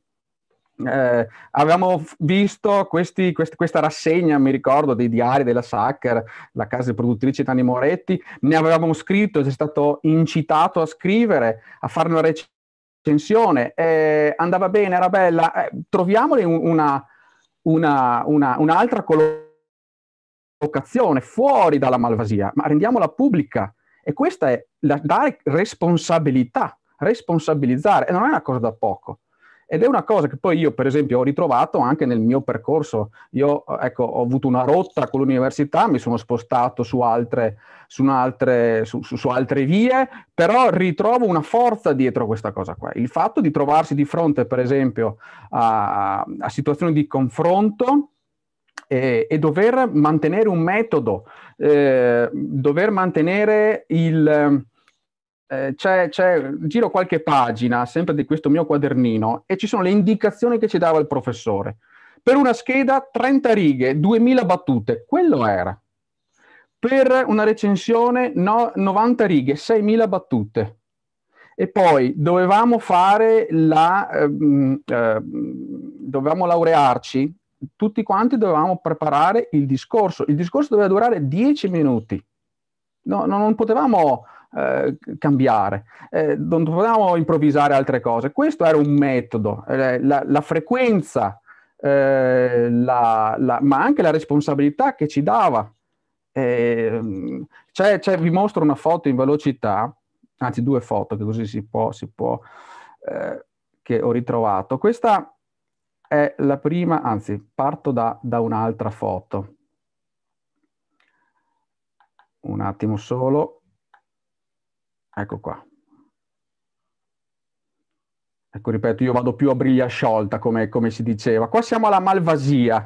Speaker 1: eh, avevamo visto questi, quest, questa rassegna, mi ricordo, dei diari della Sacker, la casa produttrice Tani Moretti, ne avevamo scritto, è stato incitato a scrivere, a fare una recensione tensione, eh, andava bene, era bella, eh, troviamole una, una, una, un'altra collocazione fuori dalla malvasia, ma rendiamola pubblica. E questa è la, dare responsabilità, responsabilizzare, e non è una cosa da poco. Ed è una cosa che poi io, per esempio, ho ritrovato anche nel mio percorso. Io, ecco, ho avuto una rotta con l'università, mi sono spostato su altre, su, altre, su, su altre vie, però ritrovo una forza dietro questa cosa qua. Il fatto di trovarsi di fronte, per esempio, a, a situazioni di confronto, e, e, dover mantenere un metodo, eh, dover mantenere il, eh, c'è, c'è, giro qualche pagina, sempre di questo mio quadernino, e ci sono le indicazioni che ci dava il professore. Per una scheda 30 righe, 2000 battute, quello era. Per una recensione no, 90 righe, 6000 battute. E poi dovevamo fare la... Eh, eh, dovevamo laurearci tutti quanti dovevamo preparare il discorso. Il discorso doveva durare 10 minuti. No, non potevamo eh, cambiare, eh, non potevamo improvvisare altre cose. Questo era un metodo, eh, la, la, frequenza, eh, la, la, ma anche la responsabilità che ci dava. Ehm, c'è, c'è, vi mostro una foto in velocità, anzi due foto che così si può, si può eh, che ho ritrovato. Questa è la prima, anzi parto da, da un'altra foto. Un attimo solo. Ecco qua. Ecco, ripeto, io vado più a briglia sciolta, come, come si diceva. Qua siamo alla malvasia.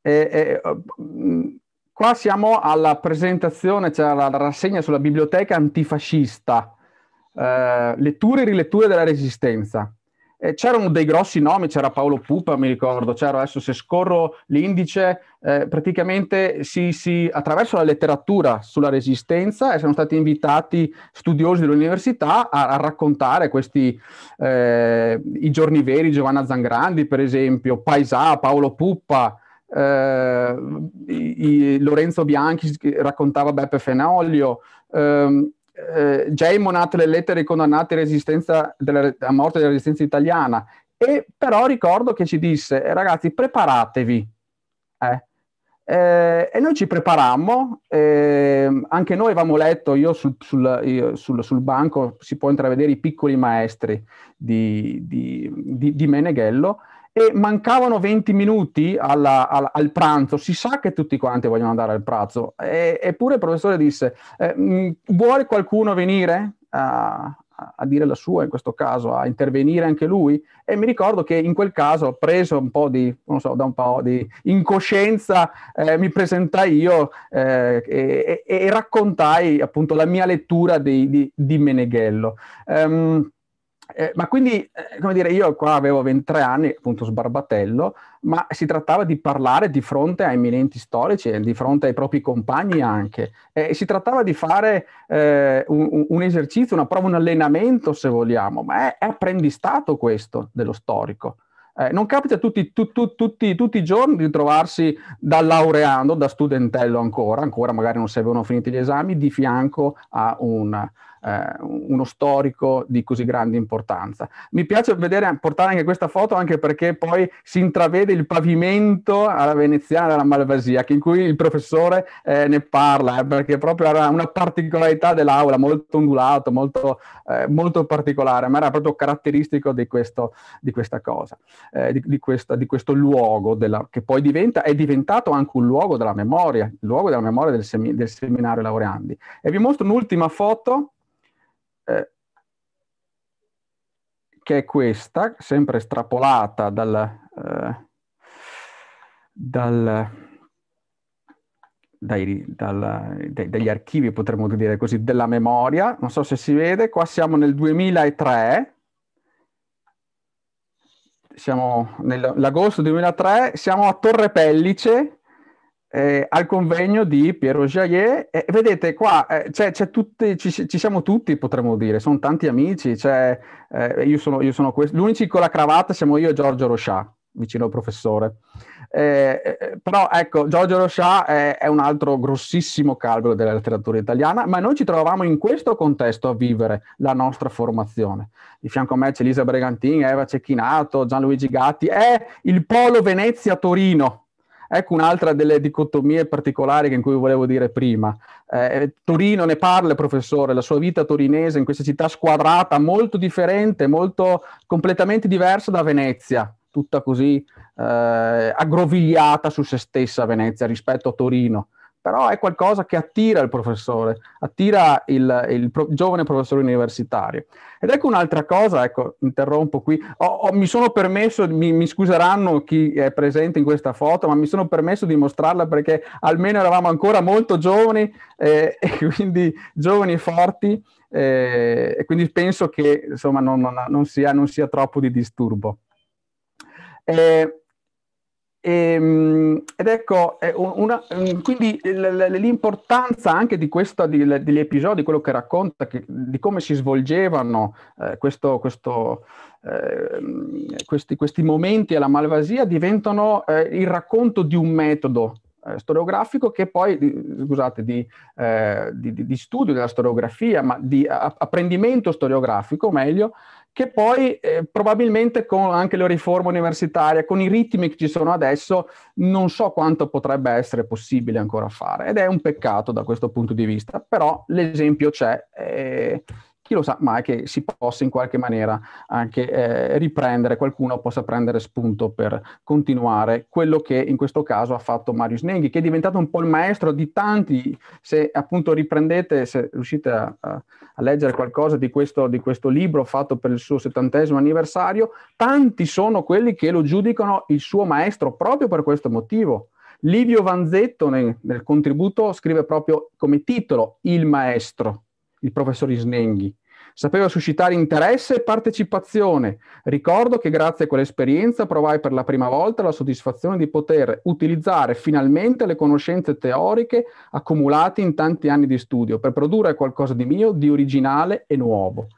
Speaker 1: E, e, mm, qua siamo alla presentazione, cioè alla rassegna sulla biblioteca antifascista, eh, letture e riletture della resistenza eh, c'erano dei grossi nomi, c'era Paolo Pupa, mi ricordo, c'era adesso se scorro l'indice, eh, praticamente si, si, attraverso la letteratura sulla resistenza eh, sono stati invitati studiosi dell'università a, a raccontare questi, eh, i giorni veri, Giovanna Zangrandi per esempio, Paisà, Paolo Puppa, eh, i, i Lorenzo Bianchi raccontava Beppe Fenoglio, ehm, eh, Gemo nato le lettere condannate resistenza della, a morte della resistenza italiana. E però ricordo che ci disse, eh, ragazzi, preparatevi. Eh. Eh, e noi ci preparammo, eh, anche noi avevamo letto, io sul, sul, io sul, sul, banco si può intravedere i piccoli maestri di, di, di, di Meneghello, e mancavano 20 minuti alla, al, al, pranzo, si sa che tutti quanti vogliono andare al pranzo, e, eppure il professore disse, eh, mm, vuole qualcuno venire? A, a dire la sua in questo caso, a intervenire anche lui. E mi ricordo che in quel caso preso un po' di, non so, da un po' di incoscienza, eh, mi presentai io eh, e, e, e, raccontai appunto la mia lettura di, di, di Meneghello. Um, eh, ma quindi, eh, come dire, io qua avevo 23 anni, appunto sbarbatello, ma si trattava di parlare di fronte a eminenti storici e di fronte ai propri compagni anche. Eh, si trattava di fare eh, un, un, esercizio, una prova, un allenamento, se vogliamo, ma è, è apprendistato questo dello storico. Eh, non capita tutti, tu, tu, tutti, tutti, i giorni di trovarsi da laureando, da studentello ancora, ancora magari non si avevano finiti gli esami, di fianco a un eh, uno storico di così grande importanza. Mi piace vedere, portare anche questa foto anche perché poi si intravede il pavimento alla veneziana, della malvasia, che in cui il professore eh, ne parla, eh, perché proprio era una particolarità dell'aula, molto ondulato, molto, eh, molto particolare, ma era proprio caratteristico di, questo, di questa cosa, eh, di, di, questa, di, questo luogo della, che poi diventa, è diventato anche un luogo della memoria, il luogo della memoria del, semi, del seminario laureandi. E vi mostro un'ultima foto eh, che è questa, sempre estrapolata dal, eh, dal, dai, dal, dai, dagli archivi, potremmo dire così, della memoria. Non so se si vede, qua siamo nel 2003, siamo nell'agosto 2003, siamo a Torre Pellice, eh, al convegno di Piero Jaillet. E vedete qua, eh, c'è, c'è tutti, ci, ci, siamo tutti, potremmo dire, sono tanti amici. Cioè, io sono, io sono questo. L'unico con la cravatta siamo io e Giorgio Roscià, vicino al professore. Eh, eh, però ecco, Giorgio Roscià è, è, un altro grossissimo calvolo della letteratura italiana, ma noi ci trovavamo in questo contesto a vivere la nostra formazione. Di fianco a me c'è Elisa Bregantini, Eva Cecchinato, Gianluigi Gatti, è il polo Venezia-Torino Ecco un'altra delle dicotomie particolari che in cui volevo dire prima. Eh, Torino ne parla, professore, la sua vita torinese in questa città squadrata, molto differente, molto completamente diversa da Venezia, tutta così eh, aggrovigliata su se stessa Venezia rispetto a Torino però è qualcosa che attira il professore, attira il, il, pro, il giovane professore universitario. Ed ecco un'altra cosa, ecco, interrompo qui, ho, ho, mi sono permesso, mi, mi, scuseranno chi è presente in questa foto, ma mi sono permesso di mostrarla perché almeno eravamo ancora molto giovani eh, e quindi giovani e forti eh, e quindi penso che insomma non, non, non, sia, non sia, troppo di disturbo. Eh, e, ehm, ed ecco, una, mm, quindi l'importanza anche di questo, di, degli episodi, quello che racconta, che, di come si svolgevano eh, questo, questo, eh, questi, questi, momenti alla malvasia, diventano eh, il racconto di un metodo eh, storiografico che poi, scusate, eh, di, di, di, studio della storiografia, ma di apprendimento storiografico, meglio, che poi eh, probabilmente con anche la riforma universitaria, con i ritmi che ci sono adesso, non so quanto potrebbe essere possibile ancora fare ed è un peccato da questo punto di vista, però l'esempio c'è. Eh, chi lo sa mai che si possa in qualche maniera anche eh, riprendere, qualcuno possa prendere spunto per continuare quello che in questo caso ha fatto Mario Snenghi, che è diventato un po' il maestro di tanti, se appunto riprendete, se riuscite a, a, a leggere qualcosa di questo, di questo libro fatto per il suo settantesimo anniversario, tanti sono quelli che lo giudicano il suo maestro proprio per questo motivo. Livio Vanzetto nel, nel, contributo scrive proprio come titolo Il maestro, il professor Snenghi. Sapeva suscitare interesse e partecipazione. Ricordo che grazie a quell'esperienza provai per la prima volta la soddisfazione di poter utilizzare finalmente le conoscenze teoriche accumulate in tanti anni di studio per produrre qualcosa di mio, di originale e nuovo.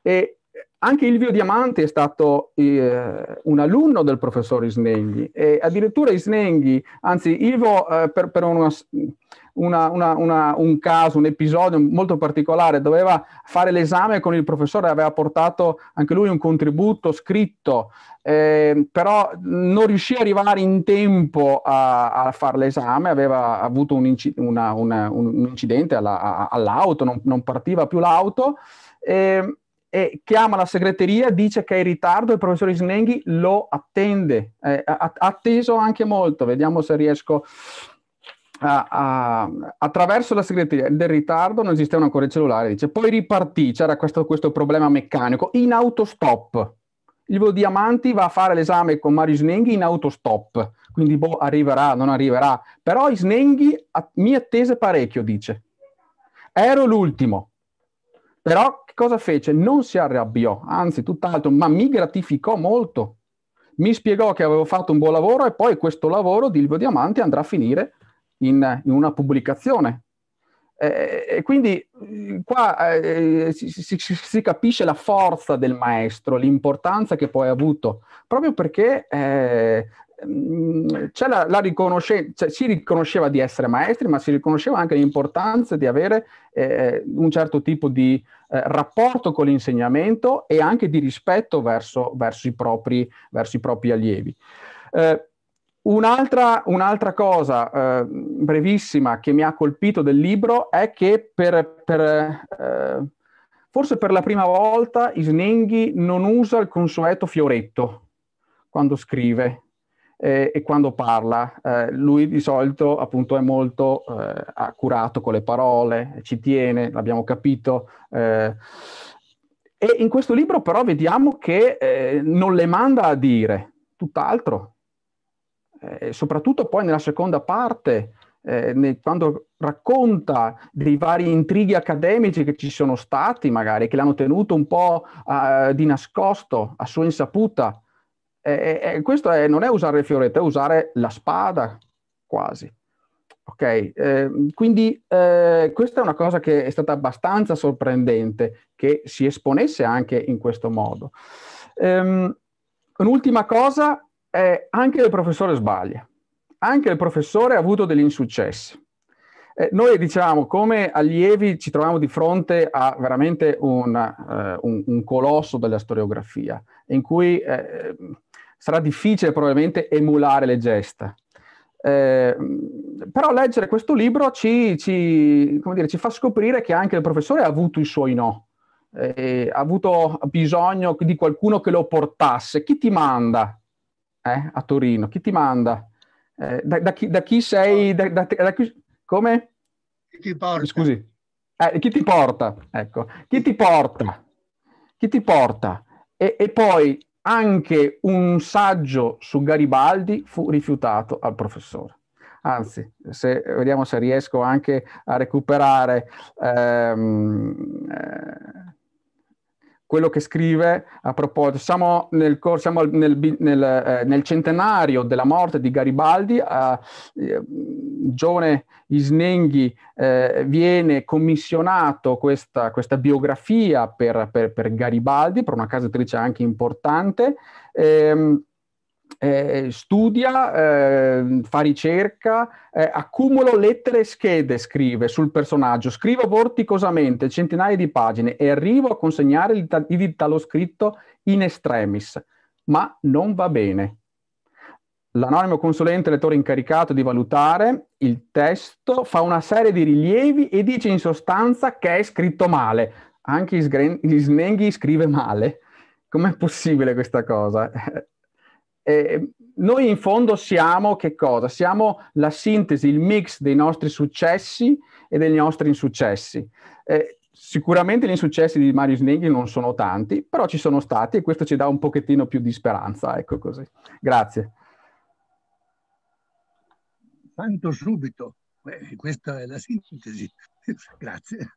Speaker 1: E anche Ilvio Diamanti è stato eh, un alunno del professor Isnenghi e addirittura Isnenghi, anzi Ilvo eh, per, per una, una, una, un caso, un episodio molto particolare, doveva fare l'esame con il professore, aveva portato anche lui un contributo scritto, eh, però non riuscì ad arrivare in tempo a, a fare l'esame, aveva avuto un, inc- un incidente alla, a, all'auto, non, non, partiva più l'auto. E, ehm, e chiama la segreteria, dice che è in ritardo, il professor Isnenghi lo attende, ha atteso anche molto, vediamo se riesco... A, a, attraverso la segreteria del ritardo non esistevano ancora il cellulare, dice, poi ripartì, c'era questo, questo problema meccanico, in autostop. Il Diamanti va a fare l'esame con Mario Snenghi in autostop, quindi boh, arriverà, non arriverà. Però Snenghi mi attese parecchio, dice. Ero l'ultimo, però che cosa fece? Non si arrabbiò, anzi tutt'altro, ma mi gratificò molto. Mi spiegò che avevo fatto un buon lavoro e poi questo lavoro di Livio Diamanti andrà a finire in, in una pubblicazione. Eh, e quindi mm, qua eh, si, si, si, capisce la forza del maestro, l'importanza che poi ha avuto, proprio perché eh, Ehm, c'è la, la riconoscenza, cioè, si riconosceva di essere maestri, ma si riconosceva anche l'importanza di avere eh, un certo tipo di eh, rapporto con l'insegnamento e anche di rispetto verso, verso, i, propri, verso i, propri, allievi. Eh, un'altra, un'altra, cosa eh, brevissima che mi ha colpito del libro è che per, per, eh, forse per la prima volta Isnenghi non usa il consueto fioretto quando scrive eh, e quando parla eh, lui di solito appunto è molto eh, accurato con le parole, ci tiene, l'abbiamo capito. Eh. e in questo libro però vediamo che eh, non le manda a dire, tutt'altro. Eh, soprattutto poi nella seconda parte, eh, ne, quando racconta dei vari intrighi accademici che ci sono stati, magari che l'hanno tenuto un po' eh, di nascosto, a sua insaputa, e, eh, e eh, eh, questo è, non è usare il fioretto, è usare la spada quasi. Ok, eh, quindi eh, questa è una cosa che è stata abbastanza sorprendente che si esponesse anche in questo modo. Um, un'ultima cosa è anche il professore sbaglia, anche il professore ha avuto degli insuccessi. Eh, noi diciamo, come allievi ci troviamo di fronte a veramente una, un, un, colosso della storiografia, in cui sarà difficile probabilmente emulare le gesta. Eh, però leggere questo libro ci, ci, dire, ci, fa scoprire che anche il professore ha avuto i suoi no, eh, ha avuto bisogno di qualcuno che lo portasse. Chi ti manda eh, a Torino? Chi ti manda? Eh, da, da, chi, da, chi, sei? Da, chi, come? Chi ti porta? Scusi. Eh, chi ti porta? Ecco. Chi ti porta? Chi ti porta? E, e poi anche un saggio su Garibaldi fu rifiutato al professore. Anzi, se, vediamo se riesco anche a recuperare ehm, eh, quello che scrive a proposito, siamo nel, siamo nel, nel, eh, nel centenario della morte di Garibaldi, eh, giovane Isnenghi eh, viene commissionato questa, questa biografia per, per, per, Garibaldi, per una casa editrice anche importante. Ehm, eh, studia, eh, fa ricerca, eh, accumulo lettere e schede, scrive sul personaggio, scrivo vorticosamente centinaia di pagine e arrivo a consegnare il ditalo scritto in extremis, ma non va bene. L'anonimo consulente lettore incaricato di valutare il testo fa una serie di rilievi e dice in sostanza che è scritto male. Anche Isgren- Isnenghi scrive male. Com'è possibile questa cosa? eh, noi in fondo siamo che cosa? Siamo la sintesi, il mix dei nostri successi e dei nostri insuccessi. Eh, sicuramente gli insuccessi di Mario Sneghi non sono tanti, però ci sono stati e questo ci dà un pochettino più di speranza, ecco così. Grazie.
Speaker 3: Tanto subito, Beh, questa è la sintesi. Grazie.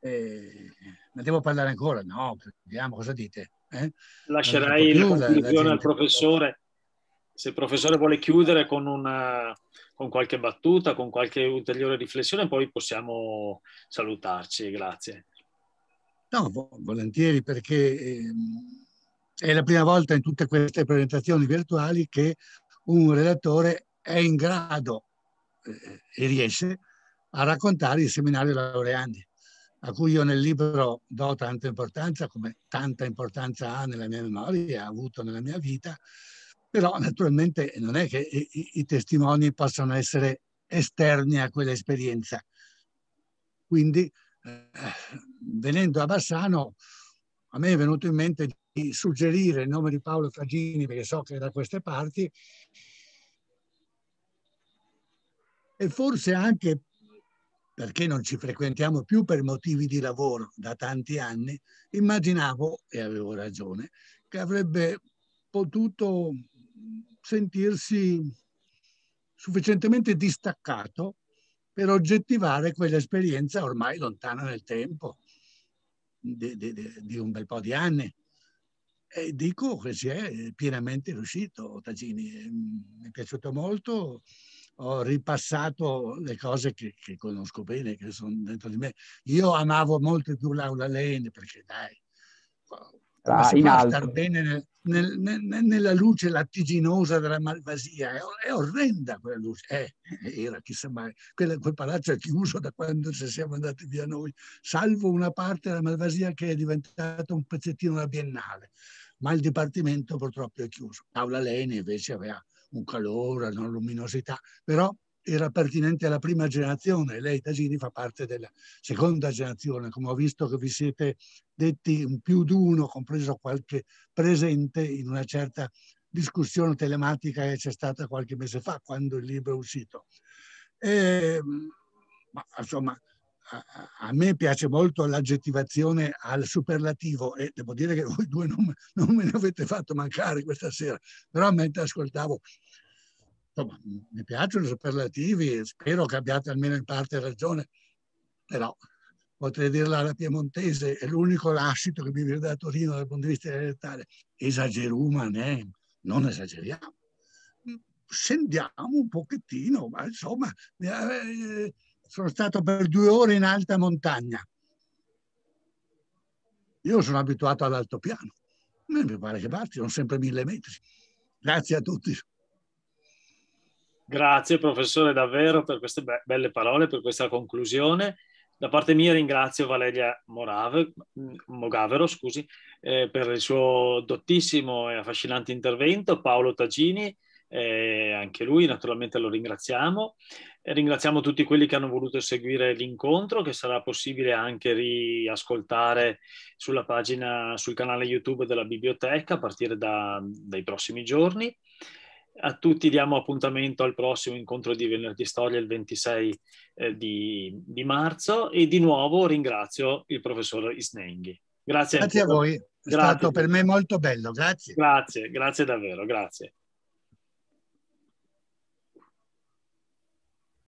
Speaker 3: Eh, ne devo parlare ancora? No, vediamo cosa dite. Eh?
Speaker 4: Lascerei la conclusione la al professore. Se il professore vuole chiudere con, una, con qualche battuta, con qualche ulteriore riflessione, poi possiamo salutarci. Grazie. No,
Speaker 3: volentieri, perché ehm, è la prima volta in tutte queste presentazioni virtuali che un relatore è in grado eh, e riesce a raccontare il seminario laureandi a cui io nel libro do tanta importanza, come tanta importanza ha nella mia memoria, ha avuto nella mia vita, però naturalmente non è che i, i, i testimoni possano essere esterni a quell'esperienza. Quindi, eh, venendo a Bassano, a me è venuto in mente di suggerire il nome di Paolo Fagini, perché so che è da queste parti, e forse anche perché non ci frequentiamo più per motivi di lavoro da tanti anni, immaginavo, e avevo ragione, che avrebbe potuto sentirsi sufficientemente distaccato per oggettivare quell'esperienza ormai lontana nel tempo, di, di, di, un bel po' di anni. E dico che ci è pienamente riuscito Tagini, mi è piaciuto molto, ho ripassato le cose che, che, conosco bene, che sono dentro di me. Io amavo molto più Laura Lane perché dai,
Speaker 1: come ah, si può star
Speaker 3: bene nel, nel, nel, nella luce lattiginosa della malvasia, è, è orrenda quella luce, eh, eh, era chissà mai, quella, quel palazzo è chiuso da quando ci siamo andati via noi, salvo una parte della malvasia che è diventata un pezzettino la biennale, ma il dipartimento purtroppo è chiuso. Paola Leni invece aveva un calore, una luminosità, però era pertinente alla prima generazione, lei Tagini fa parte della seconda generazione, come ho visto che vi siete detti più di uno, compreso qualche presente in una certa discussione telematica che c'è stata qualche mese fa quando il libro è uscito. E, ehm, ma, insomma, a, me piace molto l'aggettivazione al superlativo e devo dire che voi due non, non me ne avete fatto mancare questa sera, però mentre ascoltavo, insomma, mi piacciono i superlativi, e spero che abbiate almeno in parte ragione, però potrei dirla alla piemontese, è l'unico lascito che mi viene da Torino dal punto di vista dialettale, esageruma, né? Eh, non esageriamo. Mm. Scendiamo un pochettino, ma insomma... Eh, sono stato per due ore in alta montagna. Io sono abituato all'altopiano. A me mi pare che basti, sono sempre mille metri. Grazie a tutti.
Speaker 4: Grazie professore davvero per queste be belle parole, per questa conclusione. Da parte mia ringrazio Valeria Morave, Mogavero scusi, eh, per il suo dottissimo e affascinante intervento, Paolo Tagini eh, anche lui naturalmente lo ringraziamo. Eh, ringraziamo tutti quelli che hanno voluto seguire l'incontro che sarà possibile anche riascoltare sulla pagina, sul canale YouTube della biblioteca a partire da, dai prossimi giorni. A tutti diamo appuntamento al prossimo incontro di Venerdì Storia il 26 eh, di, di, marzo e di nuovo ringrazio il professor Isnenghi. Grazie, grazie a voi, è stato per me molto bello, grazie. Grazie, grazie davvero, grazie.